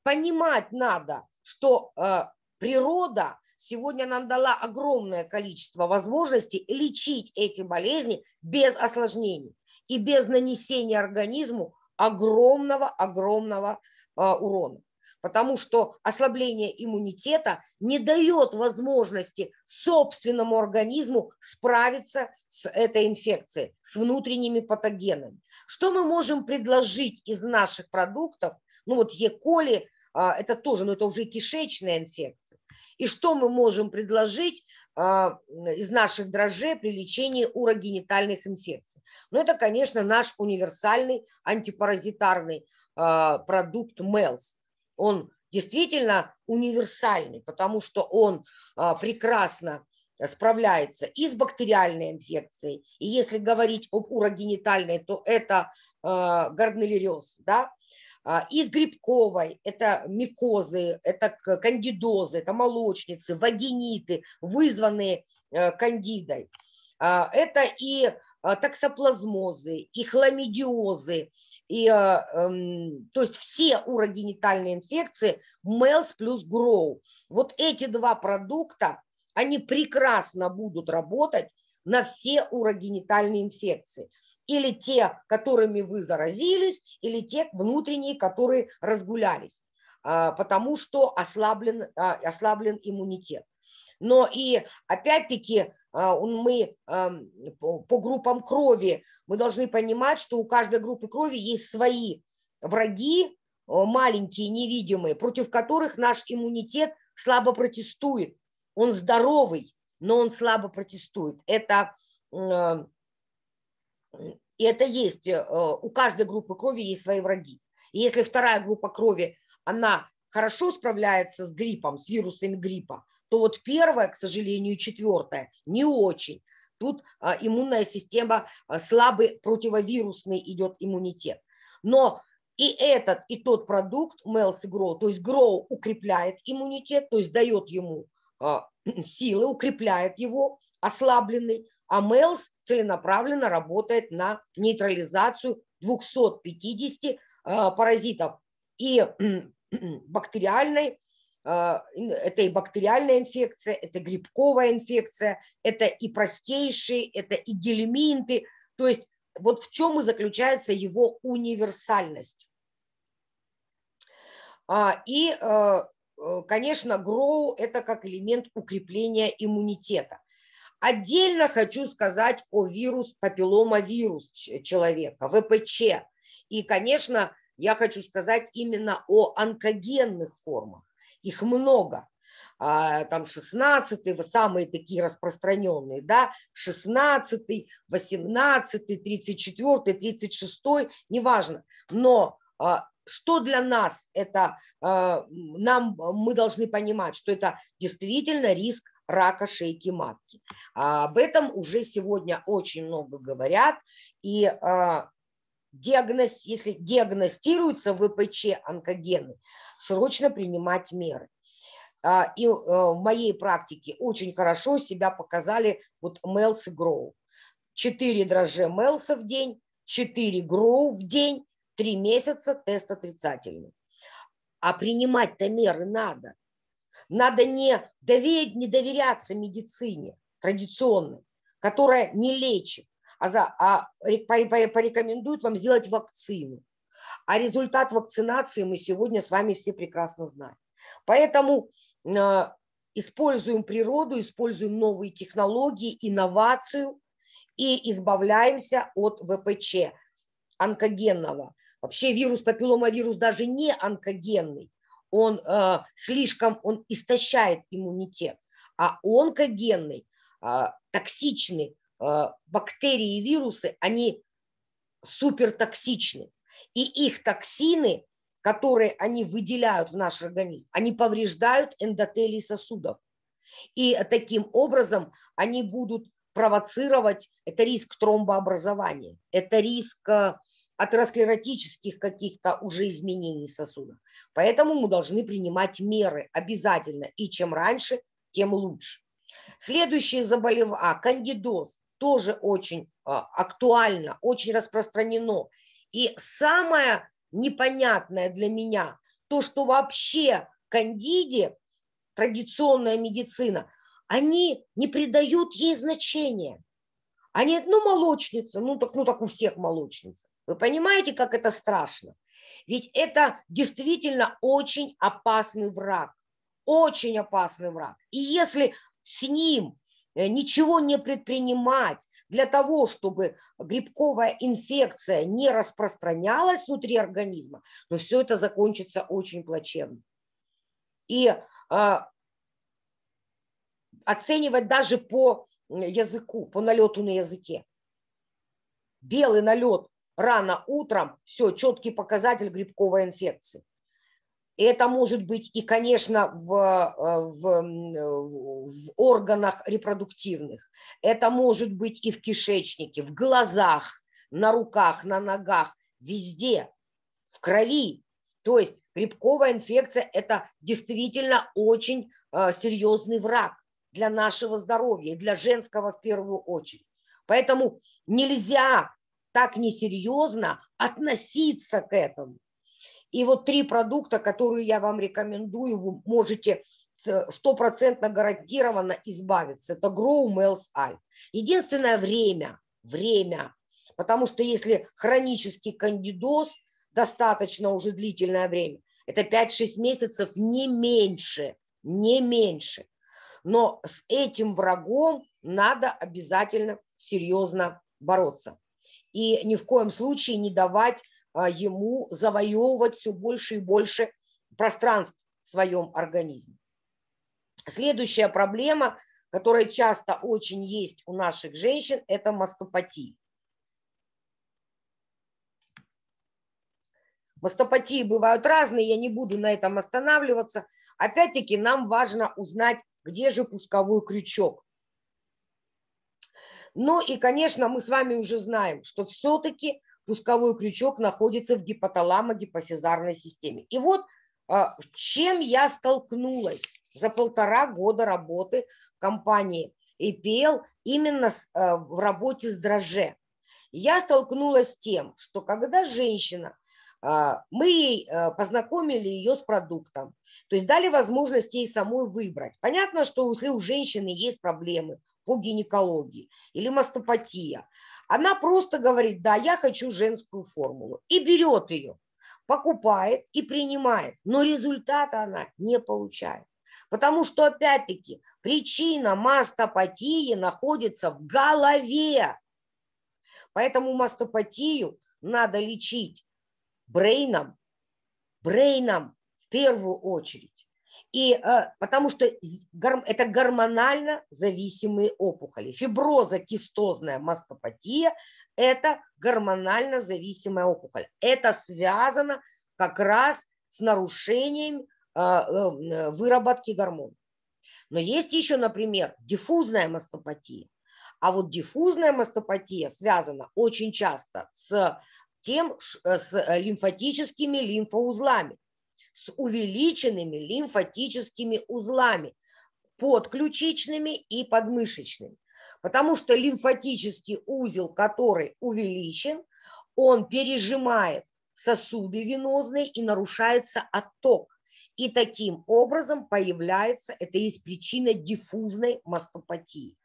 Понимать надо, что э, природа сегодня нам дала огромное количество возможностей лечить эти болезни без осложнений и без нанесения организму огромного-огромного э, урона потому что ослабление иммунитета не дает возможности собственному организму справиться с этой инфекцией, с внутренними патогенами. Что мы можем предложить из наших продуктов? Ну вот Е-коли, а, это тоже, но это уже кишечная инфекция. И что мы можем предложить? А, из наших дрожжей при лечении урогенитальных инфекций. Ну это, конечно, наш универсальный антипаразитарный а, продукт МЕЛС он действительно универсальный, потому что он а, прекрасно справляется и с бактериальной инфекцией, и если говорить об урогенитальной, то это а, горнолериоз, да, а, и с грибковой, это микозы, это кандидозы, это молочницы, вагиниты, вызванные э, кандидой. Это и токсоплазмозы, и хламидиозы, и, а, эм, то есть все урогенитальные инфекции Мелс плюс Гроу. Вот эти два продукта, они прекрасно будут работать на все урогенитальные инфекции. Или те, которыми вы заразились, или те внутренние, которые разгулялись. А, потому что ослаблен, а, ослаблен иммунитет. Но и опять-таки а, мы по группам крови, мы должны понимать, что у каждой группы крови есть свои враги, маленькие, невидимые, против которых наш иммунитет слабо протестует. Он здоровый, но он слабо протестует. Это, э, это есть, э, у каждой группы крови есть свои враги. И если вторая группа крови она хорошо справляется с гриппом, с вирусами гриппа, то вот первое, к сожалению, и четвертое не очень. Тут а, иммунная система, а, слабый противовирусный идет иммунитет. Но и этот, и тот продукт Мелс и Гроу, то есть Гроу укрепляет иммунитет, то есть дает ему а, силы, укрепляет его, ослабленный, а Мелс целенаправленно работает на нейтрализацию 250 паразитов. И бактериальной, э, это и бактериальная инфекция, это грибковая инфекция, это и простейшие, это и гельминты. То есть вот в чем и заключается его универсальность. А, и, э, э, конечно, Гроу – это как элемент укрепления иммунитета. Отдельно хочу сказать о вирус папилломавирус человека, ВПЧ. И, конечно, я хочу сказать именно о онкогенных формах. Их много. А, там 16 самые такие распространенные, да, 16 18 34 36 неважно. Но а, что для нас это, а, нам, мы должны понимать, что это действительно риск рака шейки матки. об этом уже сегодня очень много говорят, и диагности, если диагностируются ВПЧ онкогены, срочно принимать меры. А, и э, в моей практике очень хорошо себя показали вот мелс и гроу. Четыре дрожжи мелса в день, четыре гроу в день, три месяца тест отрицательный. А принимать-то меры надо. Надо не, доверять, не доверяться медицине традиционной, которая не лечит, а, за, а порекомендуют вам сделать вакцину. А результат вакцинации мы сегодня с вами все прекрасно знаем. Поэтому э, используем природу, используем новые технологии, инновацию и избавляемся от ВПЧ онкогенного. Вообще вирус папилломавирус даже не онкогенный, он э, слишком, он истощает иммунитет, а онкогенный, э, токсичный, Э, бактерии и вирусы, они супертоксичны. И их токсины, которые они выделяют в наш организм, они повреждают эндотелий сосудов. И таким образом они будут провоцировать, это риск тромбообразования, это риск э, атеросклеротических каких-то уже изменений в сосудах. Поэтому мы должны принимать меры обязательно. И чем раньше, тем лучше. Следующее заболевание, а, кандидоз тоже очень а, актуально, очень распространено. И самое непонятное для меня, то, что вообще кандиди традиционная медицина, они не придают ей значения. Они, ну, молочница, ну так, ну так у всех молочница. Вы понимаете, как это страшно? Ведь это действительно очень опасный враг. Очень опасный враг. И если с ним Э, ничего не предпринимать для того, чтобы грибковая инфекция не распространялась внутри организма, но все это закончится очень плачевно. И э, оценивать даже по языку, по налету на языке. Белый налет рано утром, все, четкий показатель грибковой инфекции. Это может быть и, конечно, в, э, э, в, в органах репродуктивных, это может быть и в кишечнике, в глазах, на руках, на ногах, везде, в крови. То есть грибковая инфекция – это действительно очень э, серьезный враг для нашего здоровья и для женского в первую очередь. Поэтому нельзя так несерьезно относиться к этому. И вот три продукта, которые я вам рекомендую, вы можете стопроцентно гарантированно избавиться. Это Grow Mel's Alp. Единственное время, время, потому что если хронический кандидоз достаточно уже длительное время, это 5-6 месяцев, не меньше, не меньше. Но с этим врагом надо обязательно серьезно бороться. И ни в коем случае не давать а, ему завоевывать все больше и больше пространств в своем организме. Следующая проблема, которая часто очень есть у наших женщин, это мастопатия. Мастопатии бывают разные, я не буду на этом останавливаться. Опять-таки нам важно узнать, где же пусковой крючок. Ну и, конечно, мы с вами уже знаем, что все-таки пусковой крючок находится в гипоталамо-гипофизарной системе. И вот а, чем я столкнулась за полтора года работы в компании APL именно э, в работе с дроже. Я столкнулась с тем, что когда женщина а, мы а, познакомили ее с продуктом, то есть дали возможность ей самой выбрать. Понятно, что если у женщины есть проблемы по гинекологии или мастопатия, она просто говорит, да, я хочу женскую формулу, и берет ее, покупает и принимает, но результата она не получает. Потому что, опять-таки, причина мастопатии находится в голове. Поэтому мастопатию надо лечить брейном, брейном в первую очередь. И э, потому что это гормонально зависимые опухоли. Фиброза, кистозная мастопатия – это гормонально зависимая опухоль. Это связано как раз с нарушением э, э, выработки гормонов. Но есть еще, например, диффузная мастопатия. А вот диффузная мастопатия связана очень часто с тем, э, с э, лимфатическими лимфоузлами, с увеличенными лимфатическими узлами, подключичными и подмышечными. Потому что лимфатический узел, который увеличен, он пережимает сосуды венозные и нарушается отток. И таким образом появляется, это есть причина диффузной мастопатии.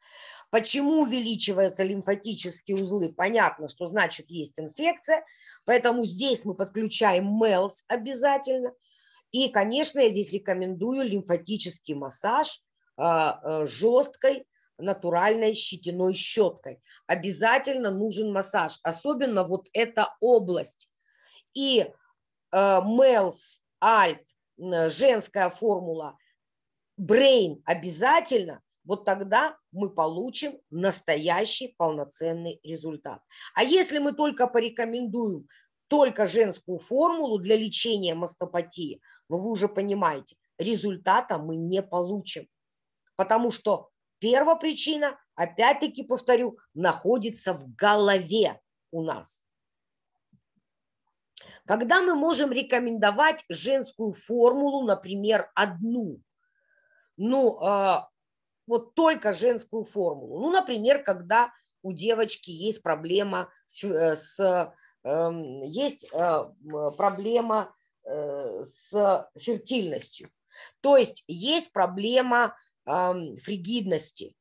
Почему увеличиваются лимфатические узлы? Понятно, что значит есть инфекция, поэтому здесь мы подключаем МЭЛС обязательно. И, конечно, я здесь рекомендую лимфатический массаж а, а, жесткой натуральной щетиной щеткой. Обязательно нужен массаж, особенно вот эта область. И а, МЭЛС, АЛЬТ, женская формула, Брейн обязательно вот тогда мы получим настоящий полноценный результат. А если мы только порекомендуем только женскую формулу для лечения мастопатии, ну вы уже понимаете, результата мы не получим. Потому что причина, опять-таки повторю, находится в голове у нас. Когда мы можем рекомендовать женскую формулу, например, одну? Ну, а, вот только женскую формулу. Ну, например, когда у девочки есть проблема с, э, с э, есть э, проблема э, с фертильностью. То есть есть проблема эм, фригидности.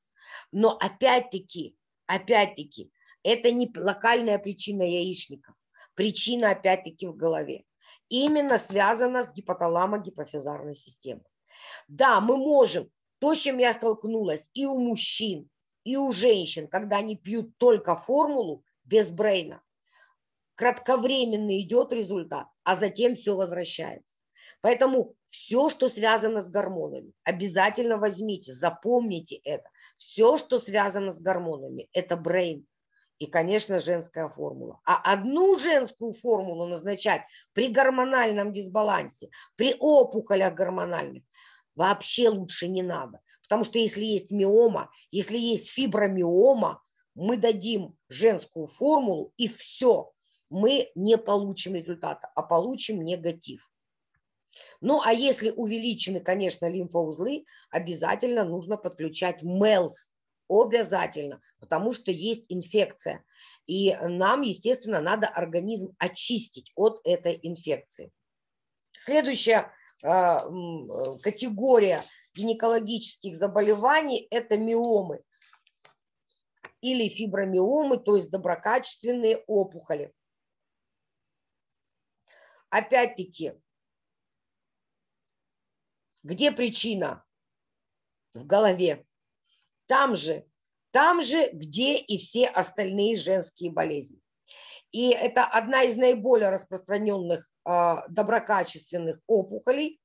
Но опять-таки, опять-таки, это не локальная причина яичников. Причина опять-таки в голове. Именно связана с гипоталамо-гипофизарной системой. Да, мы можем то, с чем я столкнулась и у мужчин, и у женщин, когда они пьют только формулу без брейна, кратковременно идет результат, а затем все возвращается. Поэтому все, что связано с гормонами, обязательно возьмите, запомните это. Все, что связано с гормонами, это брейн и, конечно, женская формула. А одну женскую формулу назначать при гормональном дисбалансе, при опухолях гормональных – вообще лучше не надо. Потому что если есть миома, если есть фибромиома, мы дадим женскую формулу, и все, мы не получим результата, а получим негатив. Ну, а если увеличены, конечно, лимфоузлы, обязательно нужно подключать МЭЛС, обязательно, потому что есть инфекция. И нам, естественно, надо организм очистить от этой инфекции. Следующая а, э, категория гинекологических заболеваний – это миомы или фибромиомы, то есть доброкачественные опухоли. Опять-таки, где причина? В голове. Там же, там же, где и все остальные женские болезни. И это одна из наиболее распространенных а, доброкачественных опухолей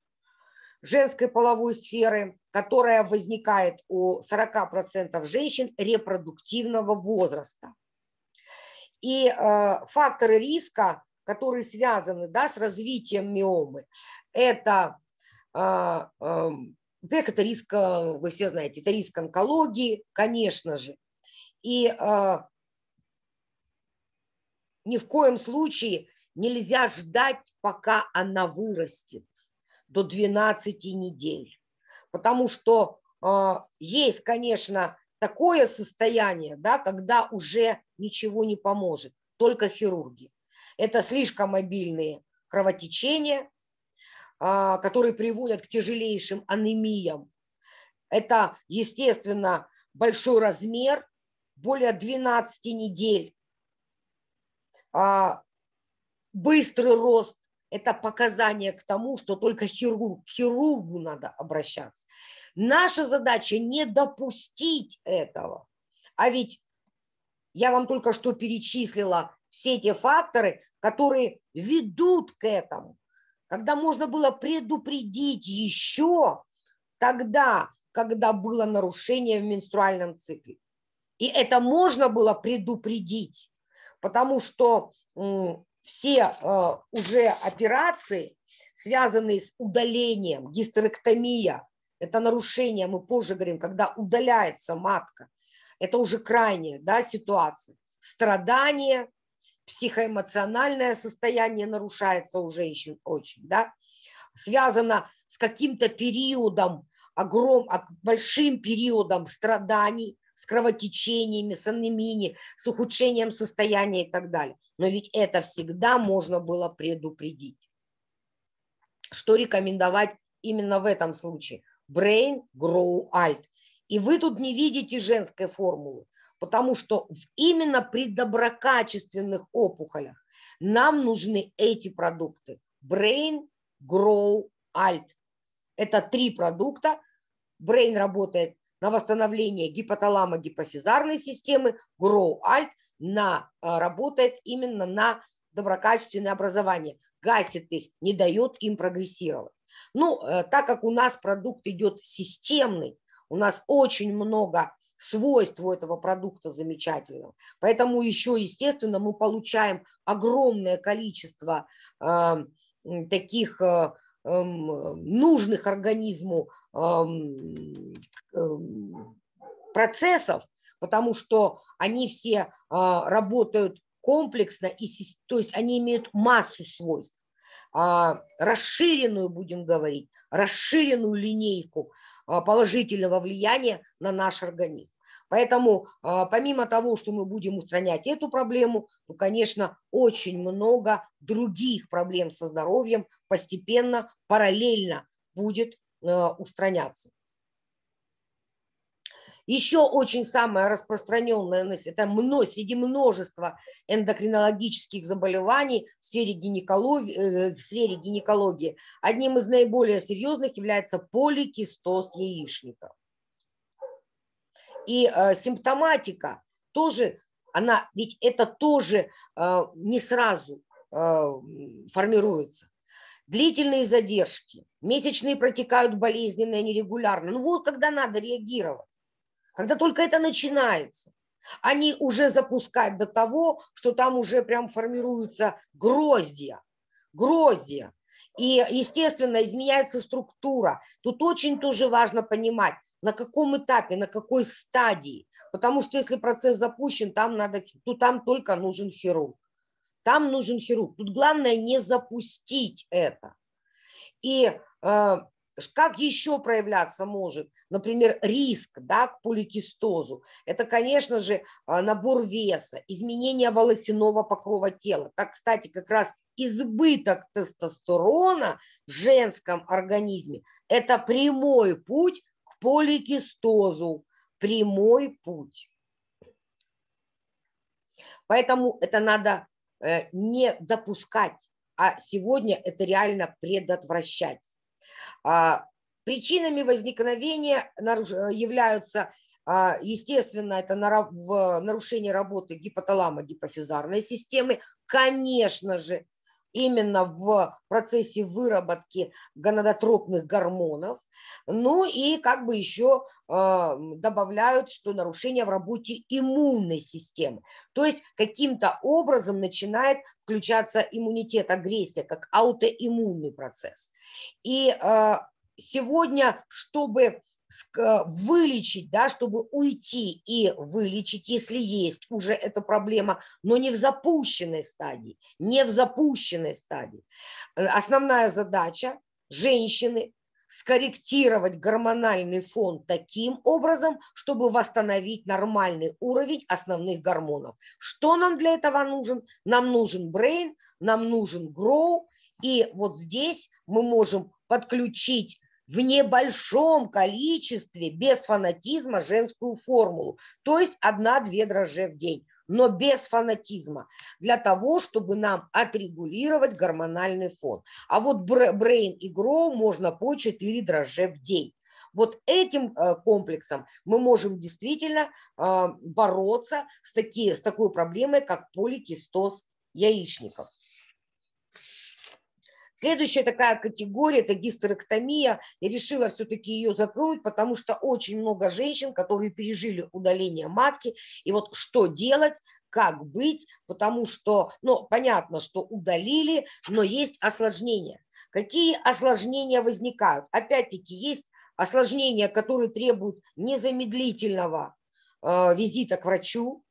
женской половой сферы, которая возникает у 40% женщин репродуктивного возраста. И а, факторы риска, которые связаны да, с развитием миомы, это, а, во-первых, это риск, вы все знаете, это риск онкологии, конечно же, и ни в коем случае нельзя ждать, пока она вырастет до 12 недель. Потому что э, есть, конечно, такое состояние, да, когда уже ничего не поможет, только хирурги. Это слишком мобильные кровотечения, э, которые приводят к тяжелейшим анемиям. Это, естественно, большой размер, более 12 недель. А, быстрый рост – это показание к тому, что только хирург, к хирургу надо обращаться. Наша задача – не допустить этого. А ведь я вам только что перечислила все те факторы, которые ведут к этому. Когда можно было предупредить еще тогда, когда было нарушение в менструальном цикле. И это можно было предупредить, потому что все а, уже операции, связанные с удалением, гистерэктомия, это нарушение, мы позже говорим, когда удаляется матка, это уже крайняя да, ситуация. Страдание, психоэмоциональное состояние нарушается у женщин очень, да, связано с каким-то периодом, огром, большим периодом страданий, с кровотечениями, с анемией, с ухудшением состояния и так далее. Но ведь это всегда можно было предупредить. Что рекомендовать именно в этом случае? Brain Grow Alt. И вы тут не видите женской формулы, потому что именно при доброкачественных опухолях нам нужны эти продукты. Brain Grow Alt. Это три продукта. Brain работает на восстановление гипоталамо-гипофизарной системы, Grow Alt на, э, работает именно на доброкачественное образование, гасит их, не дает им прогрессировать. Ну, э, так как у нас продукт идет системный, у нас очень много свойств у этого продукта замечательного. Поэтому еще, естественно, мы получаем огромное количество э, таких э, Эм, нужных организму эм, эм, процессов, потому что они все а, работают комплексно, и, то есть они имеют массу свойств а, расширенную, будем говорить, расширенную линейку а, положительного влияния на наш организм. Поэтому а, помимо того, что мы будем устранять эту проблему, ну, конечно, очень много других проблем со здоровьем постепенно, параллельно будет а, устраняться. Еще очень самое распространенное, ну, это мно, среди множества эндокринологических заболеваний в сфере, э, в сфере гинекологии, одним из наиболее серьезных является поликистоз яичников и э, симптоматика тоже, она, ведь это тоже э, не сразу э, формируется. Длительные задержки, месячные протекают болезненно и нерегулярно. Ну вот когда надо реагировать, когда только это начинается. Они уже запускают до того, что там уже прям формируются гроздья, гроздья и, естественно, изменяется структура. Тут очень тоже важно понимать, на каком этапе, на какой стадии. Потому что если процесс запущен, там надо, то ну, там только нужен хирург. Там нужен хирург. Тут главное не запустить это. И э, как еще проявляться может, например, риск да, к поликистозу? Это, конечно же, э, набор веса, изменение волосяного покрова тела. Так, кстати, как раз избыток тестостерона в женском организме – это прямой путь к поликистозу, прямой путь. Поэтому это надо э, не допускать, а сегодня это реально предотвращать. А, причинами возникновения э, являются, а, естественно, это нарушение работы гипоталама гипофизарной системы, конечно же, именно в процессе выработки гонадотропных гормонов. Ну и как бы еще а, добавляют, что нарушение в работе иммунной системы. То есть каким-то образом начинает включаться иммунитет, агрессия, как аутоиммунный процесс. И а, сегодня, чтобы Э, вылечить, да, чтобы уйти и вылечить, если есть уже эта проблема, но не в запущенной стадии, не в запущенной стадии. Э, основная задача женщины скорректировать гормональный фон таким образом, чтобы восстановить нормальный уровень основных гормонов. Что нам для этого нужен? Нам нужен брейн, нам нужен гроу, и вот здесь мы можем подключить в небольшом количестве, без фанатизма, женскую формулу. То есть одна-две дрожжи в день, но без фанатизма, для того, чтобы нам отрегулировать гормональный фон. А вот Brain и Grow можно по 4 дрожжи в день. Вот этим э, комплексом мы можем действительно э, бороться с, такие, с такой проблемой, как поликистоз яичников. Следующая такая категория – это гистерэктомия. Я решила все-таки ее закрыть, потому что очень много женщин, которые пережили удаление матки. И вот что делать, как быть, потому что, ну, понятно, что удалили, но есть осложнения. Какие осложнения возникают? Опять-таки, есть осложнения, которые требуют незамедлительного э, визита к врачу.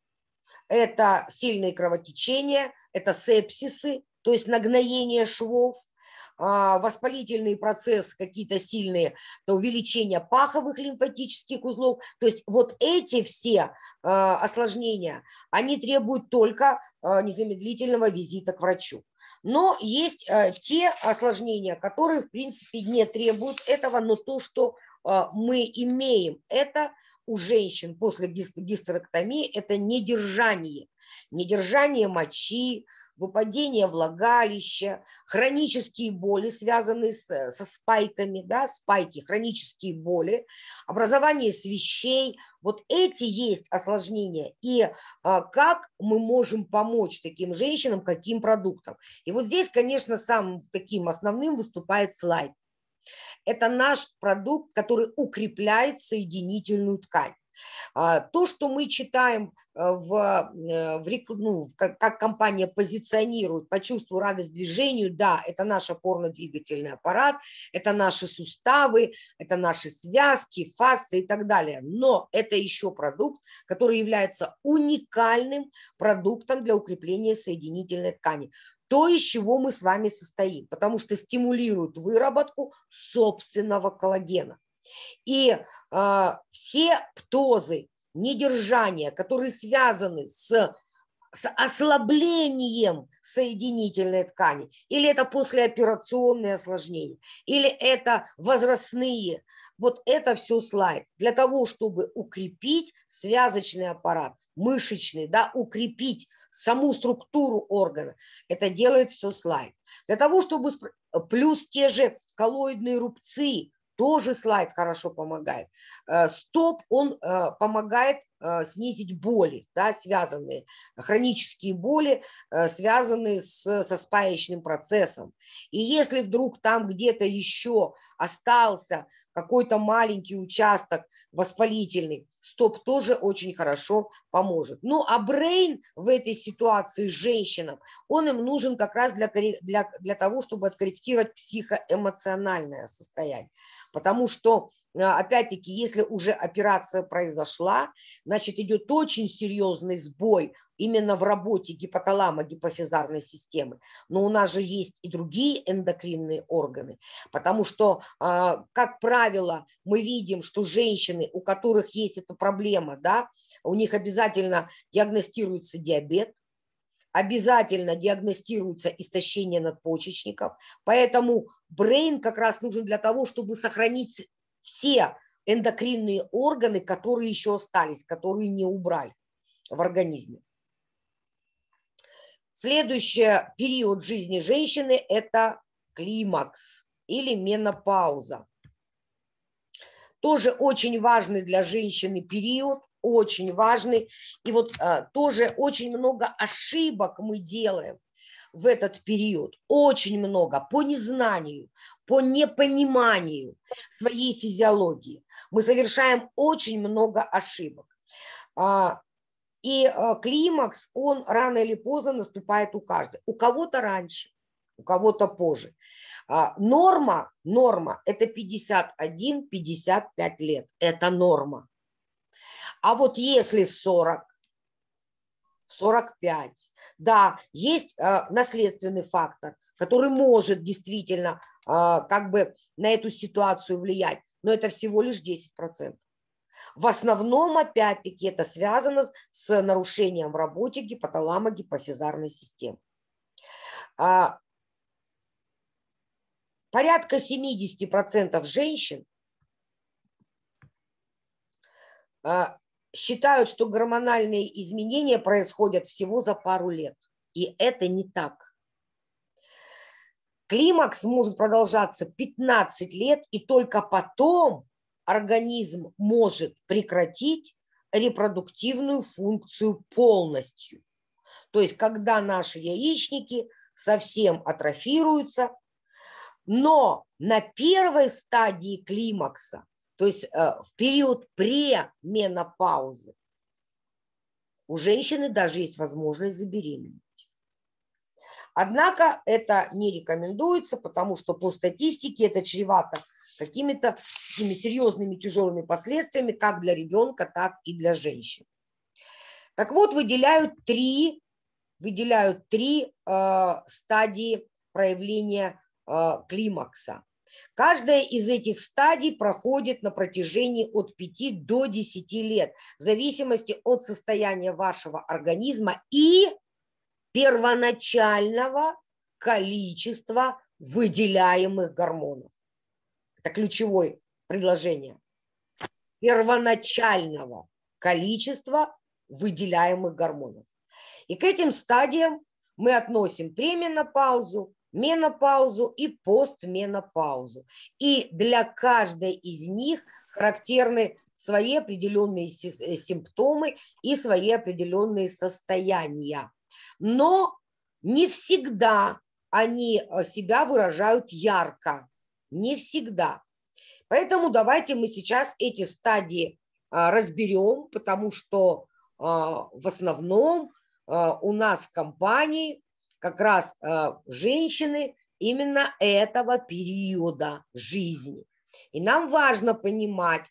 Это сильные кровотечения, это сепсисы, то есть нагноение швов – а, воспалительные процессы какие-то сильные, то увеличение паховых лимфатических узлов. То есть вот эти все а, осложнения, они требуют только а, незамедлительного визита к врачу. Но есть те осложнения, которые, в принципе, не требуют этого, но то, что а, мы имеем это у женщин после гистерэктомии, это недержание. Недержание мочи, выпадение влагалища, хронические боли, связанные с, со спайками, да, спайки, хронические боли, образование свищей. Вот эти есть осложнения. И а, как мы можем помочь таким женщинам, каким продуктам. И вот здесь, конечно, самым таким основным выступает слайд. Это наш продукт, который укрепляет соединительную ткань. А, то, что мы читаем э, в, э, в ну, как, как компания позиционирует по чувству радость движению, да, это наш опорно-двигательный аппарат, это наши суставы, это наши связки, фасции и так далее. Но это еще продукт, который является уникальным продуктом для укрепления соединительной ткани то, из чего мы с вами состоим, потому что стимулируют выработку собственного коллагена. И э, все птозы, недержания, которые связаны с с ослаблением соединительной ткани, или это послеоперационные осложнения, или это возрастные. Вот это все слайд. Для того, чтобы укрепить связочный аппарат, мышечный, да, укрепить саму структуру органа, это делает все слайд. Для того, чтобы плюс те же коллоидные рубцы, тоже слайд хорошо помогает. Э, стоп, он э, помогает Э, снизить боли, да, связанные, хронические боли, э, связанные с, со спаечным процессом. И если вдруг там где-то еще остался какой-то маленький участок воспалительный, стоп тоже очень хорошо поможет. Ну, а брейн в этой ситуации женщинам, он им нужен как раз для, для, для того, чтобы откорректировать психоэмоциональное состояние. Потому что, э, опять-таки, если уже операция произошла, значит, идет очень серьезный сбой именно в работе гипоталама-гипофизарной системы. Но у нас же есть и другие эндокринные органы, потому что, а, как правило, мы видим, что женщины, у которых есть эта проблема, да, у них обязательно диагностируется диабет, обязательно диагностируется истощение надпочечников, поэтому брейн как раз нужен для того, чтобы сохранить все эндокринные органы, которые еще остались, которые не убрали в организме. Следующий период жизни женщины – это климакс или менопауза. Тоже очень важный для женщины период, очень важный. И вот а, тоже очень много ошибок мы делаем в этот период очень много по незнанию, по непониманию своей физиологии. Мы совершаем очень много ошибок. А, и а, климакс, он рано или поздно наступает у каждого. У кого-то раньше, у кого-то позже. А, норма, норма – это 51-55 лет. Это норма. А вот если 40, 45. Да, есть э, наследственный фактор, который может действительно э, как бы на эту ситуацию влиять, но это всего лишь 10%. В основном, опять-таки, это связано с нарушением в работе гипоталамо-гипофизарной системы. А, порядка 70% женщин а, считают, что гормональные изменения происходят всего за пару лет. И это не так. Климакс может продолжаться 15 лет, и только потом организм может прекратить репродуктивную функцию полностью. То есть, когда наши яичники совсем атрофируются, но на первой стадии климакса то есть э, в период пременопаузы у женщины даже есть возможность забеременеть. Однако это не рекомендуется, потому что по статистике это чревато какими-то такими серьезными тяжелыми последствиями как для ребенка, так и для женщин. Так вот, выделяют три, выделяют три э, стадии проявления э, климакса. Каждая из этих стадий проходит на протяжении от 5 до 10 лет, в зависимости от состояния вашего организма и первоначального количества выделяемых гормонов. Это ключевое предложение. Первоначального количества выделяемых гормонов. И к этим стадиям мы относим премию паузу, менопаузу и постменопаузу. И для каждой из них характерны свои определенные э, симптомы и свои определенные состояния. Но не всегда они э, себя выражают ярко, не всегда. Поэтому давайте мы сейчас эти стадии а, разберем, потому что а, в основном а, у нас в компании как раз а, женщины именно этого периода жизни. И нам важно понимать,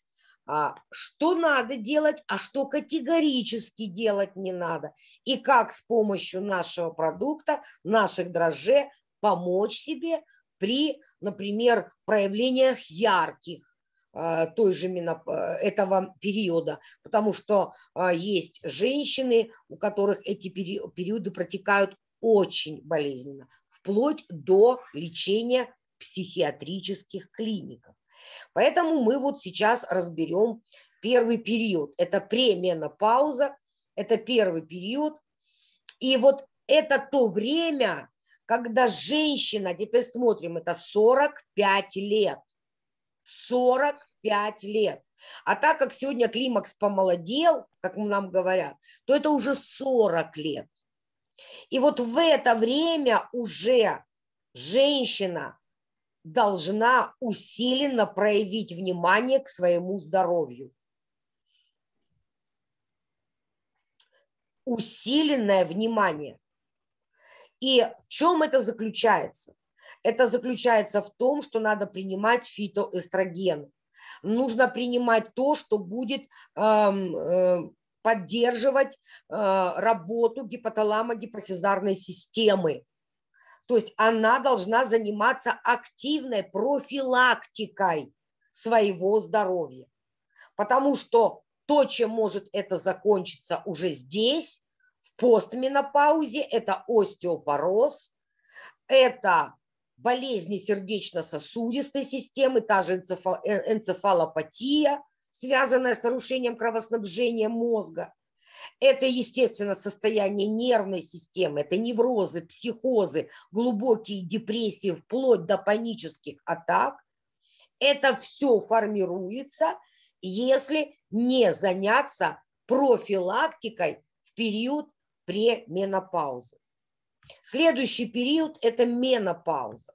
а, что надо делать, а что категорически делать не надо, и как с помощью нашего продукта, наших дрожжей помочь себе при, например, проявлениях ярких а, той же меноп... этого периода, потому что есть женщины, у которых эти периоды протекают очень болезненно, вплоть до лечения психиатрических клиниках. Поэтому мы вот сейчас разберем первый период. Это пременопауза, это первый период. И вот это то время, когда женщина, теперь смотрим, это 45 лет. 45 лет. А так как сегодня климакс помолодел, как нам говорят, то это уже 40 лет. И вот в это время уже женщина должна усиленно проявить внимание к своему здоровью. Усиленное внимание. И в чем это заключается? Это заключается в том, что надо принимать фитоэстрогены. Нужно принимать то, что будет эм, э, поддерживать э, работу гипоталамо-гипофизарной системы. То есть она должна заниматься активной профилактикой своего здоровья. Потому что то, чем может это закончиться уже здесь, в постменопаузе, это остеопороз, это болезни сердечно-сосудистой системы, та же э, энцефалопатия, связанное с нарушением кровоснабжения мозга. Это, естественно, состояние нервной системы, это неврозы, психозы, глубокие депрессии, вплоть до панических атак. Это все формируется, если не заняться профилактикой в период пременопаузы. Следующий период – это менопауза.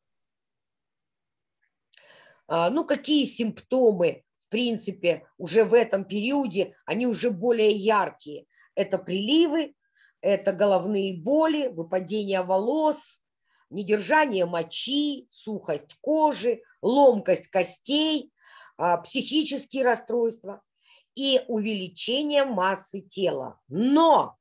А, ну, какие симптомы в принципе, уже в этом периоде, они уже более яркие. Это приливы, это головные боли, выпадение волос, недержание мочи, сухость кожи, ломкость костей, а, психические расстройства и увеличение массы тела. Но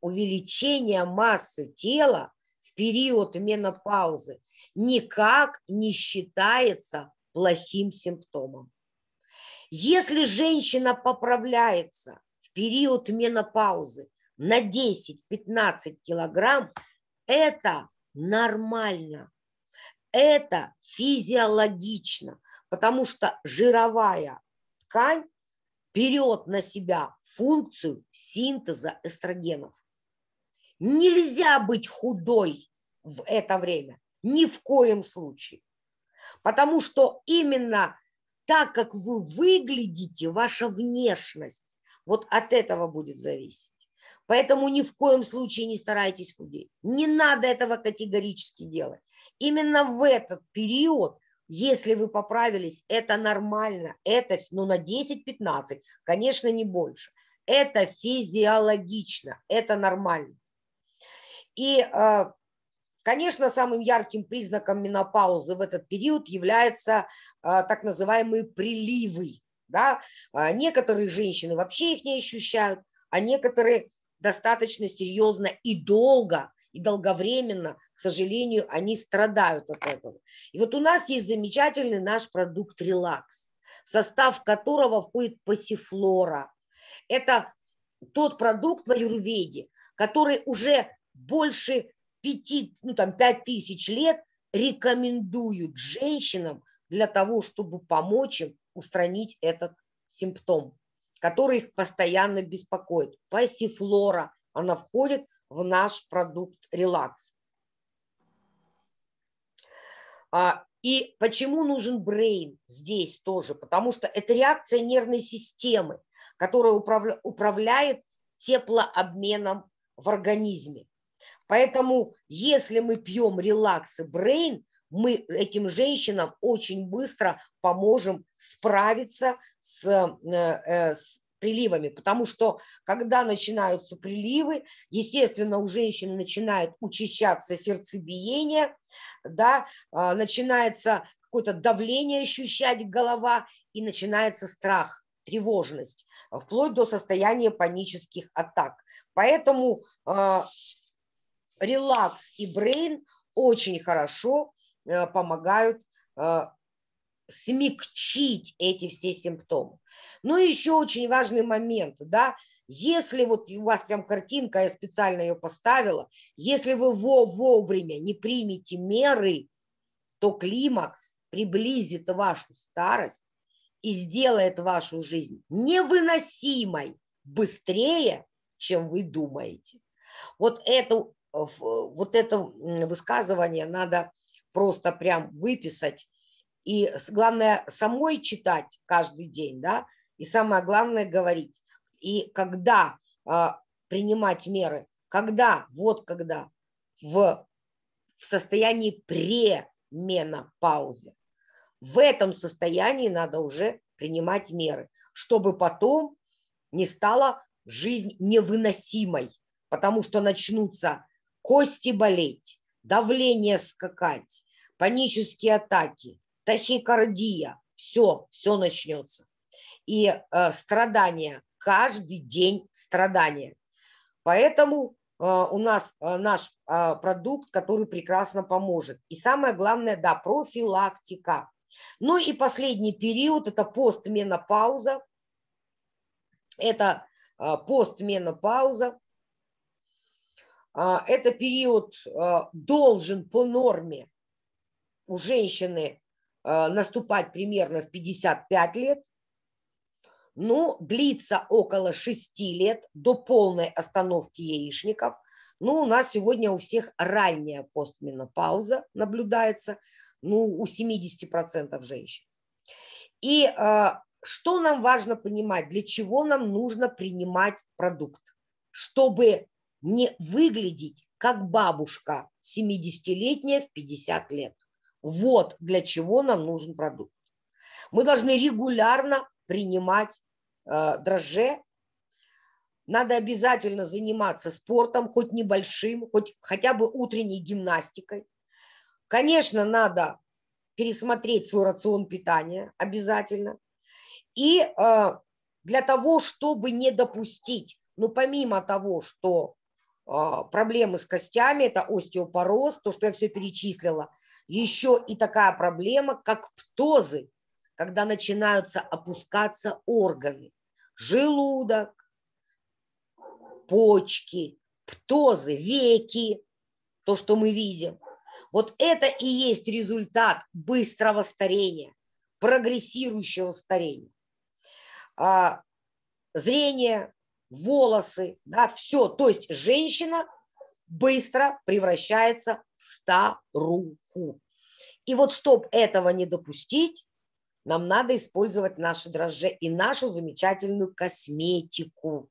увеличение массы тела в период менопаузы никак не считается плохим симптомом. Если женщина поправляется в период менопаузы на 10-15 килограмм, это нормально, это физиологично, потому что жировая ткань берет на себя функцию синтеза эстрогенов. Нельзя быть худой в это время, ни в коем случае, потому что именно так как вы выглядите, ваша внешность, вот от этого будет зависеть. Поэтому ни в коем случае не старайтесь худеть. Не надо этого категорически делать. Именно в этот период, если вы поправились, это нормально. Это ну, на 10-15, конечно, не больше. Это физиологично, это нормально. И э, Конечно, самым ярким признаком менопаузы в этот период являются а, так называемые приливы. Да? А, некоторые женщины вообще их не ощущают, а некоторые достаточно серьезно и долго и долговременно, к сожалению, они страдают от этого. И вот у нас есть замечательный наш продукт «Релакс», в состав которого входит пассифлора. Это тот продукт в аюрведе, который уже больше пяти, ну, там, пять тысяч лет рекомендуют женщинам для того, чтобы помочь им устранить этот симптом, который их постоянно беспокоит. Пассифлора, она входит в наш продукт релакс. А, и почему нужен брейн здесь тоже? Потому что это реакция нервной системы, которая управля, управляет теплообменом в организме. Поэтому, если мы пьем релакс и брейн, мы этим женщинам очень быстро поможем справиться с, э, э, с приливами, потому что когда начинаются приливы, естественно, у женщины начинает учащаться сердцебиение, да, а, начинается какое-то давление ощущать голова и начинается страх тревожность, вплоть до состояния панических атак. Поэтому э, релакс и брейн очень хорошо э, помогают э, смягчить эти все симптомы. Ну и еще очень важный момент, да, если вот у вас прям картинка, я специально ее поставила, если вы вовремя не примете меры, то климакс приблизит вашу старость и сделает вашу жизнь невыносимой быстрее, чем вы думаете. Вот эту вот это высказывание надо просто прям выписать. И главное, самой читать каждый день, да, и самое главное говорить. И когда а, принимать меры, когда, вот когда, в, в состоянии пременопаузы. В этом состоянии надо уже принимать меры, чтобы потом не стала жизнь невыносимой, потому что начнутся кости болеть, давление скакать, панические атаки, тахикардия, все, все начнется. И э, страдания, каждый день страдания. Поэтому э, у нас э, наш э, продукт, который прекрасно поможет. И самое главное, да, профилактика. Ну и последний период – это постменопауза. Это э, постменопауза а, это период а, должен по норме у женщины а, наступать примерно в 55 лет, ну, длится около 6 лет до полной остановки яичников. Ну, у нас сегодня у всех ранняя постменопауза наблюдается, ну, у 70% женщин. И э, что нам важно понимать, для чего нам нужно принимать продукт? Чтобы не выглядеть как бабушка 70-летняя в 50 лет. Вот для чего нам нужен продукт. Мы должны регулярно принимать э, дрожже. Надо обязательно заниматься спортом, хоть небольшим, хоть хотя бы утренней гимнастикой. Конечно, надо пересмотреть свой рацион питания обязательно. И э, для того, чтобы не допустить, ну помимо того, что а, проблемы с костями, это остеопороз, то, что я все перечислила. Еще и такая проблема, как птозы, когда начинаются опускаться органы. Желудок, почки, птозы, веки, то, что мы видим. Вот это и есть результат быстрого старения, прогрессирующего старения. А, зрение, волосы, да, все. То есть женщина быстро превращается в старуху. И вот чтобы этого не допустить, нам надо использовать наши дрожжи и нашу замечательную косметику.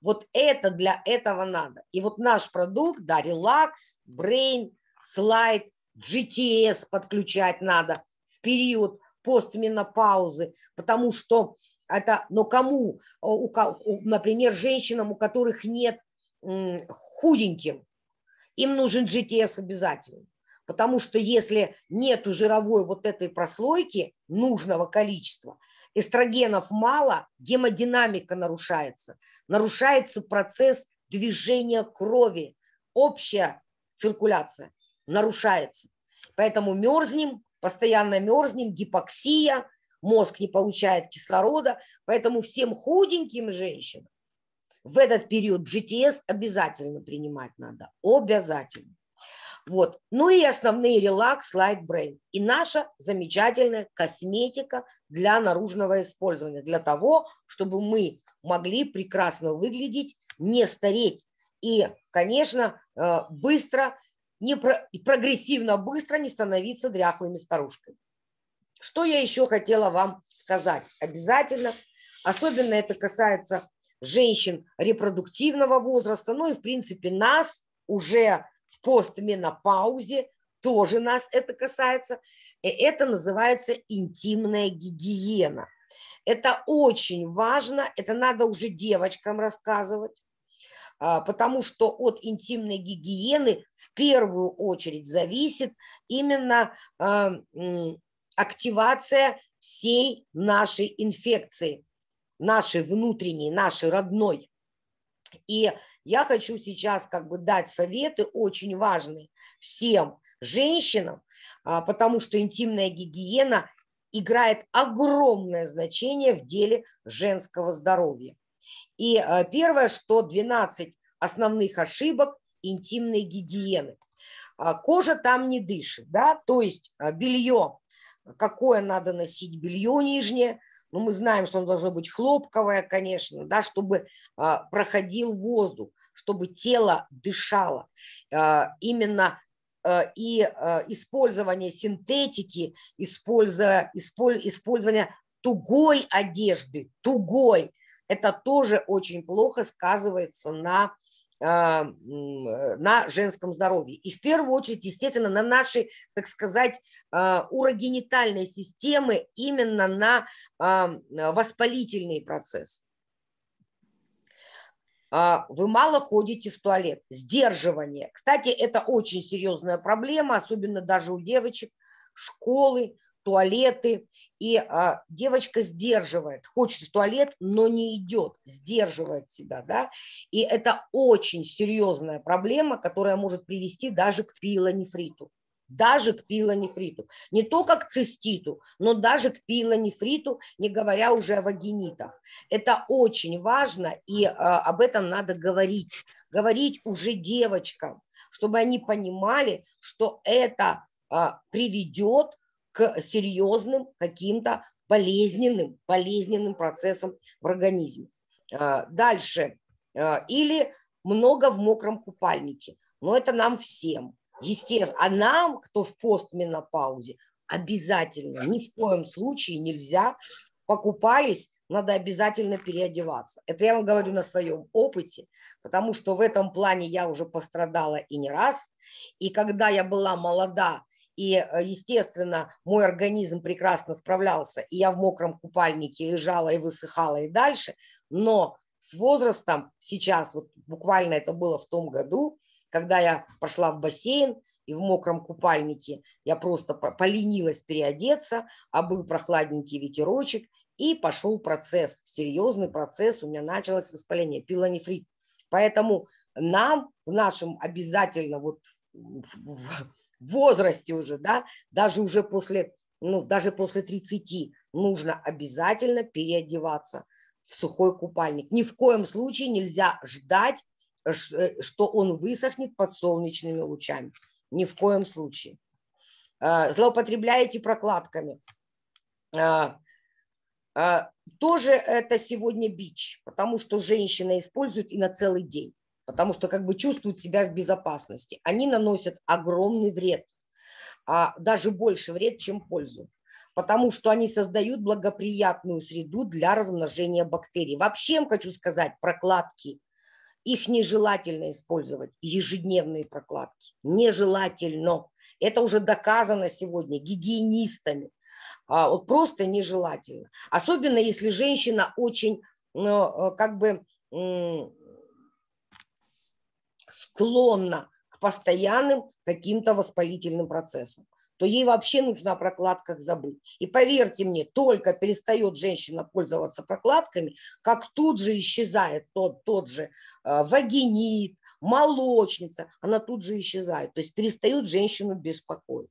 Вот это для этого надо. И вот наш продукт, да, релакс, брейн, слайд, GTS подключать надо в период постменопаузы, потому что это, но кому, э, у, у, например, женщинам, у которых нет м, худеньким, им нужен GTS обязательно. Потому что если нет жировой вот этой прослойки нужного количества, эстрогенов мало, гемодинамика нарушается. Нарушается процесс движения крови, общая циркуляция нарушается. Поэтому мерзнем, постоянно мерзнем, гипоксия – мозг не получает кислорода, поэтому всем худеньким женщинам в этот период GTS обязательно принимать надо, обязательно. Вот. Ну и основные релакс, light brain. И наша замечательная косметика для наружного использования, для того, чтобы мы могли прекрасно выглядеть, не стареть и, конечно, э, быстро, не про, прогрессивно быстро не становиться дряхлыми старушками. Что я еще хотела вам сказать? Обязательно, особенно это касается женщин репродуктивного возраста, ну и, в принципе, нас уже в постменопаузе тоже нас это касается. И э, это называется интимная гигиена. Это очень важно, это надо уже девочкам рассказывать, а, потому что от интимной гигиены в первую очередь зависит именно а, активация всей нашей инфекции, нашей внутренней, нашей родной. И я хочу сейчас как бы дать советы очень важные всем женщинам, а, потому что интимная гигиена играет огромное значение в деле женского здоровья. И а, первое, что 12 основных ошибок интимной гигиены. А, кожа там не дышит, да, то есть белье какое надо носить белье нижнее. Ну, мы знаем, что оно должно быть хлопковое, конечно, да, чтобы а, проходил воздух, чтобы тело дышало. А, именно а, и а, использование синтетики, используя, использование тугой одежды, тугой, это тоже очень плохо сказывается на а, э, на женском здоровье. И в первую очередь, естественно, на нашей, так сказать, а, урогенитальной системы, именно на а, э, воспалительный процесс. Вы мало ходите в туалет. Сдерживание. Кстати, это очень серьезная проблема, особенно даже у девочек, школы, туалеты. И а, девочка сдерживает, хочет в туалет, но не идет, сдерживает себя, да. И это очень серьезная проблема, которая может привести даже к пилонефриту даже к пилонефриту. Не только к циститу, но даже к пилонефриту, не говоря уже о вагинитах. Это очень важно, и э, об этом надо говорить. Говорить уже девочкам, чтобы они понимали, что это э, а, приведет к серьезным каким-то болезненным, болезненным процессам в организме. А, дальше. А, или много в мокром купальнике. Но это нам всем. Естественно. А нам, кто в постменопаузе, обязательно, ни в коем случае нельзя. Покупались, надо обязательно переодеваться. Это я вам говорю на своем опыте, потому что в этом плане я уже пострадала и не раз. И когда я была молода, и, э, естественно, мой организм прекрасно справлялся, и я в мокром купальнике лежала и высыхала и дальше, но с возрастом сейчас, вот буквально это было в том году, когда я пошла в бассейн, и в мокром купальнике я просто поленилась переодеться, а был прохладненький ветерочек, и пошел процесс, серьезный процесс, у меня началось воспаление, пилонефрит. Поэтому нам в нашем обязательно вот в, в, в возрасте уже, да, даже уже после, ну, даже после 30 нужно обязательно переодеваться в сухой купальник. Ни в коем случае нельзя ждать, э, что он высохнет под солнечными лучами. Ни в коем случае. Э, злоупотребляете прокладками. Э, тоже это сегодня бич, потому что женщина использует и на целый день потому что как бы чувствуют себя в безопасности. Они наносят огромный вред, а даже больше вред, чем пользу потому что они создают благоприятную среду для размножения бактерий. Вообще, хочу сказать, прокладки, их нежелательно использовать, ежедневные прокладки, нежелательно. Это уже доказано сегодня гигиенистами, а, вот просто нежелательно. Особенно, если женщина очень, ну, э, как бы, склонна к постоянным каким-то воспалительным процессам то ей вообще нужно о прокладках забыть. И поверьте мне, только перестает женщина пользоваться прокладками, как тут же исчезает тот, тот же э, вагинит, молочница, она тут же исчезает. То есть перестает женщину беспокоить.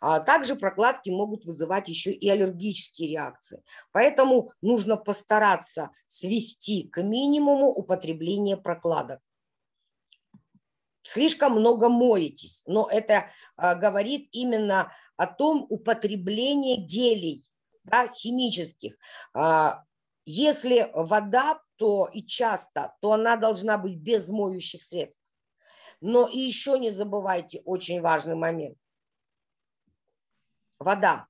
А также прокладки могут вызывать еще и аллергические реакции. Поэтому нужно постараться свести к минимуму употребление прокладок слишком много моетесь. Но это а, говорит именно о том употреблении гелей да, химических. А, если вода, то и часто, то она должна быть без моющих средств. Но и еще не забывайте очень важный момент. Вода,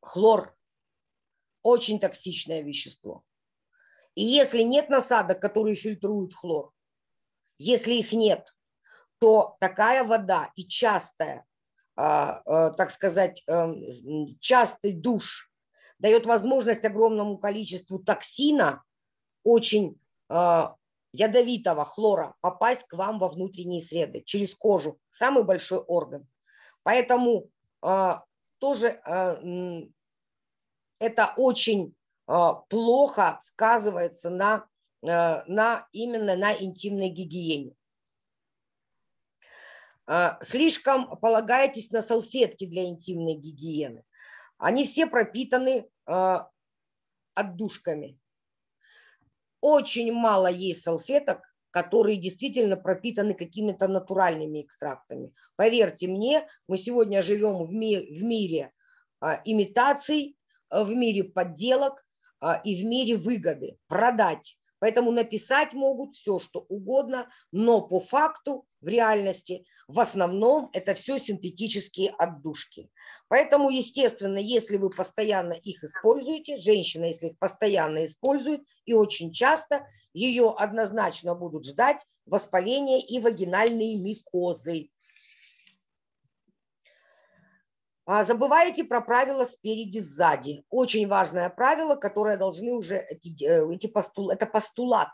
хлор, очень токсичное вещество. И если нет насадок, которые фильтруют хлор, если их нет, то такая вода и частая, а, а, так сказать, э, частый душ дает возможность огромному количеству токсина, очень а, ядовитого хлора, попасть к вам во внутренние среды, через кожу, самый большой орган. Поэтому тоже это очень плохо сказывается на Э, на, именно на интимной гигиене. Э, слишком полагаетесь на салфетки для интимной гигиены. Они все пропитаны э, отдушками. Очень мало есть салфеток, которые действительно пропитаны какими-то натуральными экстрактами. Поверьте мне, мы сегодня живем в, ми в мире а, имитаций, в мире подделок а, и в мире выгоды. Продать Поэтому написать могут все, что угодно, но по факту, в реальности, в основном это все синтетические отдушки. Поэтому, естественно, если вы постоянно их используете, женщина, если их постоянно использует, и очень часто ее однозначно будут ждать воспаление и вагинальные микозы. А, забываете про правило спереди-сзади. Очень важное правило, которое должны уже эти, э, эти постул, это постулат.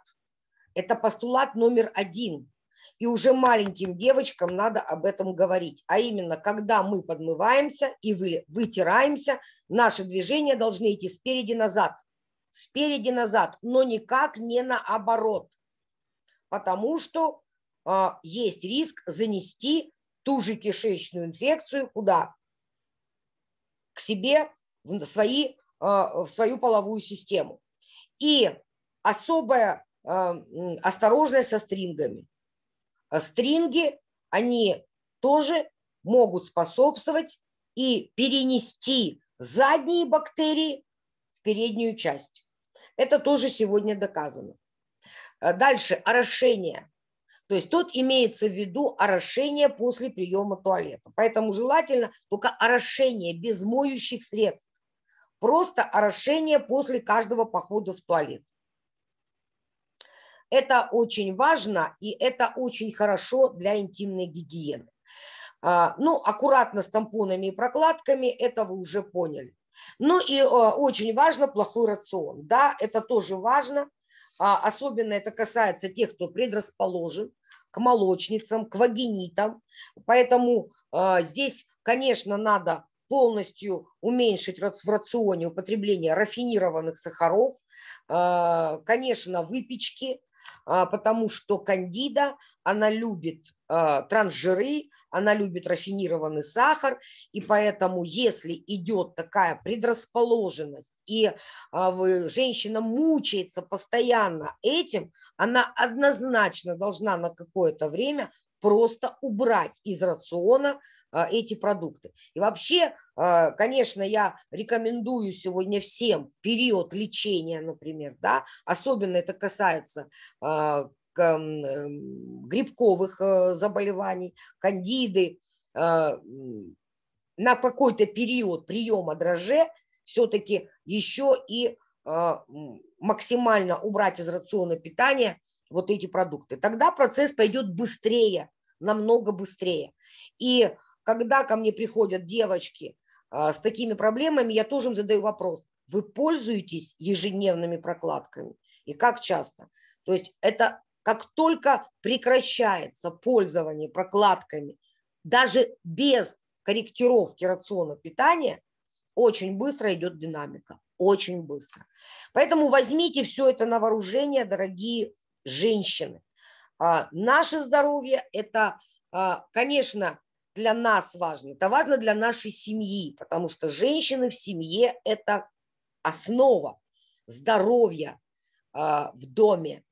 Это постулат номер один. И уже маленьким девочкам надо об этом говорить. А именно, когда мы подмываемся и вы, вытираемся, наши движения должны идти спереди-назад. Спереди-назад, но никак не наоборот. Потому что э, есть риск занести ту же кишечную инфекцию куда? к себе в, свои, а, в свою половую систему. И особая а, осторожность со стрингами. А стринги, они тоже могут способствовать и перенести задние бактерии в переднюю часть. Это тоже сегодня доказано. Дальше орошение. То есть тут имеется в виду орошение после приема туалета. Поэтому желательно только орошение без моющих средств. Просто орошение после каждого похода в туалет. Это очень важно и это очень хорошо для интимной гигиены. А, ну, аккуратно с тампонами и прокладками, это вы уже поняли. Ну и а, очень важно плохой рацион. Да, это тоже важно а особенно это касается тех, кто предрасположен к молочницам, к вагинитам. Поэтому э, здесь, конечно, надо полностью уменьшить в рационе употребление рафинированных сахаров, э, конечно, выпечки, э, потому что кандида, она любит э, трансжиры, она любит рафинированный сахар, и поэтому, если идет такая предрасположенность, и а, женщина мучается постоянно этим, она однозначно должна на какое-то время просто убрать из рациона а, эти продукты. И вообще, а, конечно, я рекомендую сегодня всем в период лечения, например, да, особенно это касается Эм, грибковых э, заболеваний, кандиды, а, на какой-то период приема дрожжей все-таки еще и а, максимально убрать из рациона питания вот эти продукты. Тогда процесс пойдет быстрее, намного быстрее. И когда ко мне приходят девочки а, с такими проблемами, я тоже им задаю вопрос. Вы пользуетесь ежедневными прокладками? И как часто? То есть это как только прекращается пользование прокладками, даже без корректировки рациона питания, очень быстро идет динамика, очень быстро. Поэтому возьмите все это на вооружение, дорогие женщины. А, наше здоровье – это, а, конечно, для нас важно, это важно для нашей семьи, потому что женщины в семье – это основа здоровья а, в доме.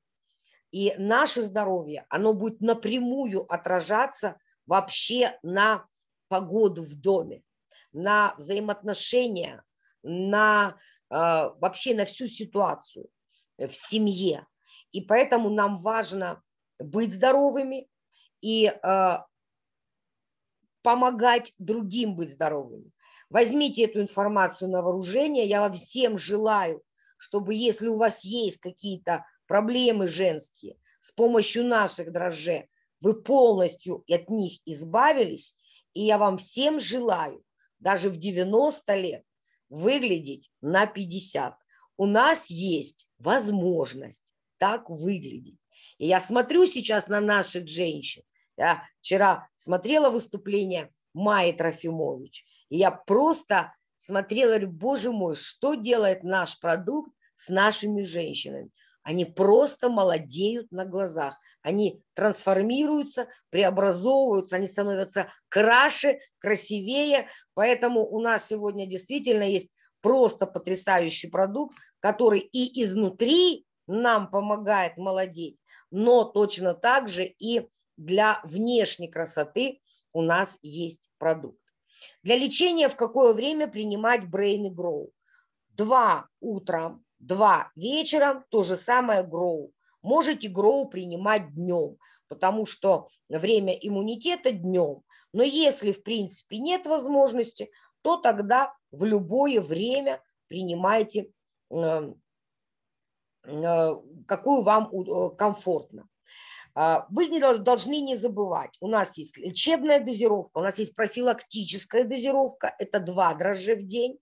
И наше здоровье, оно будет напрямую отражаться вообще на погоду в доме, на взаимоотношения, на э, вообще на всю ситуацию в семье. И поэтому нам важно быть здоровыми и э, помогать другим быть здоровыми. Возьмите эту информацию на вооружение. Я вам всем желаю, чтобы если у вас есть какие-то проблемы женские, с помощью наших дрожжей вы полностью от них избавились. И я вам всем желаю даже в 90 лет выглядеть на 50. У нас есть возможность так выглядеть. И я смотрю сейчас на наших женщин. Я вчера смотрела выступление Майи Трофимович. И я просто смотрела, боже мой, что делает наш продукт с нашими женщинами. Они просто молодеют на глазах. Они трансформируются, преобразовываются, они становятся краше, красивее. Поэтому у нас сегодня действительно есть просто потрясающий продукт, который и изнутри нам помогает молодеть, но точно так же и для внешней красоты у нас есть продукт. Для лечения в какое время принимать Brain Grow? Два утра Два вечером то же самое гроу. Можете гроу принимать днем, потому что время иммунитета днем. Но если, в принципе, нет возможности, то тогда в любое время принимайте, эм, э, какую вам э, комфортно. А, вы не должны не забывать, у нас есть лечебная дозировка, у нас есть профилактическая дозировка, это два дрожжа в день.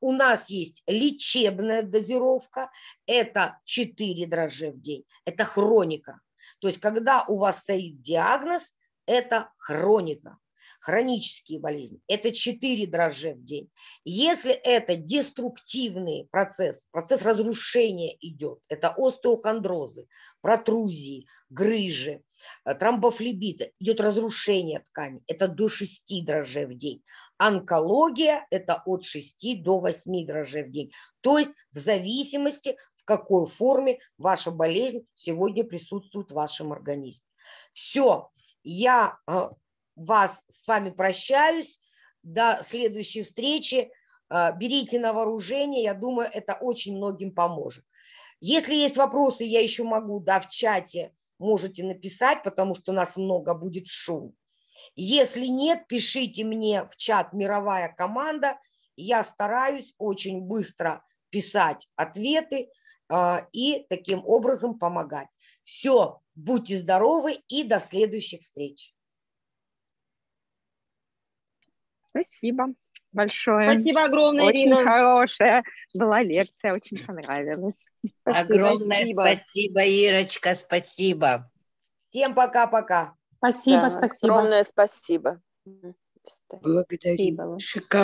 У нас есть лечебная дозировка, это 4 дрожжи в день, это хроника. То есть, когда у вас стоит диагноз, это хроника хронические болезни. Это 4 дрожжа в день. Если это деструктивный процесс, процесс разрушения идет, это остеохондрозы, протрузии, грыжи, э, тромбофлебита, идет разрушение ткани, это до 6 дрожжей в день. Онкология – это от 6 до 8 дрожжей в день. То есть в зависимости, в какой форме ваша болезнь сегодня присутствует в вашем организме. Все, я э, вас с вами прощаюсь. До следующей встречи. Э, берите на вооружение, я думаю, это очень многим поможет. Если есть вопросы, я еще могу, да, в чате можете написать, потому что у нас много будет шум. Если нет, пишите мне в чат «Мировая команда». Я стараюсь очень быстро писать ответы э, и таким образом помогать. Все, будьте здоровы и до следующих встреч. Спасибо большое. Спасибо огромное, очень Ирина. Очень хорошая была лекция, очень понравилась. Спасибо. Огромное спасибо, Ирочка, спасибо. Всем пока-пока. Спасибо, да, спасибо. Огромное спасибо. Благодарю. Спасибо. Шикарно.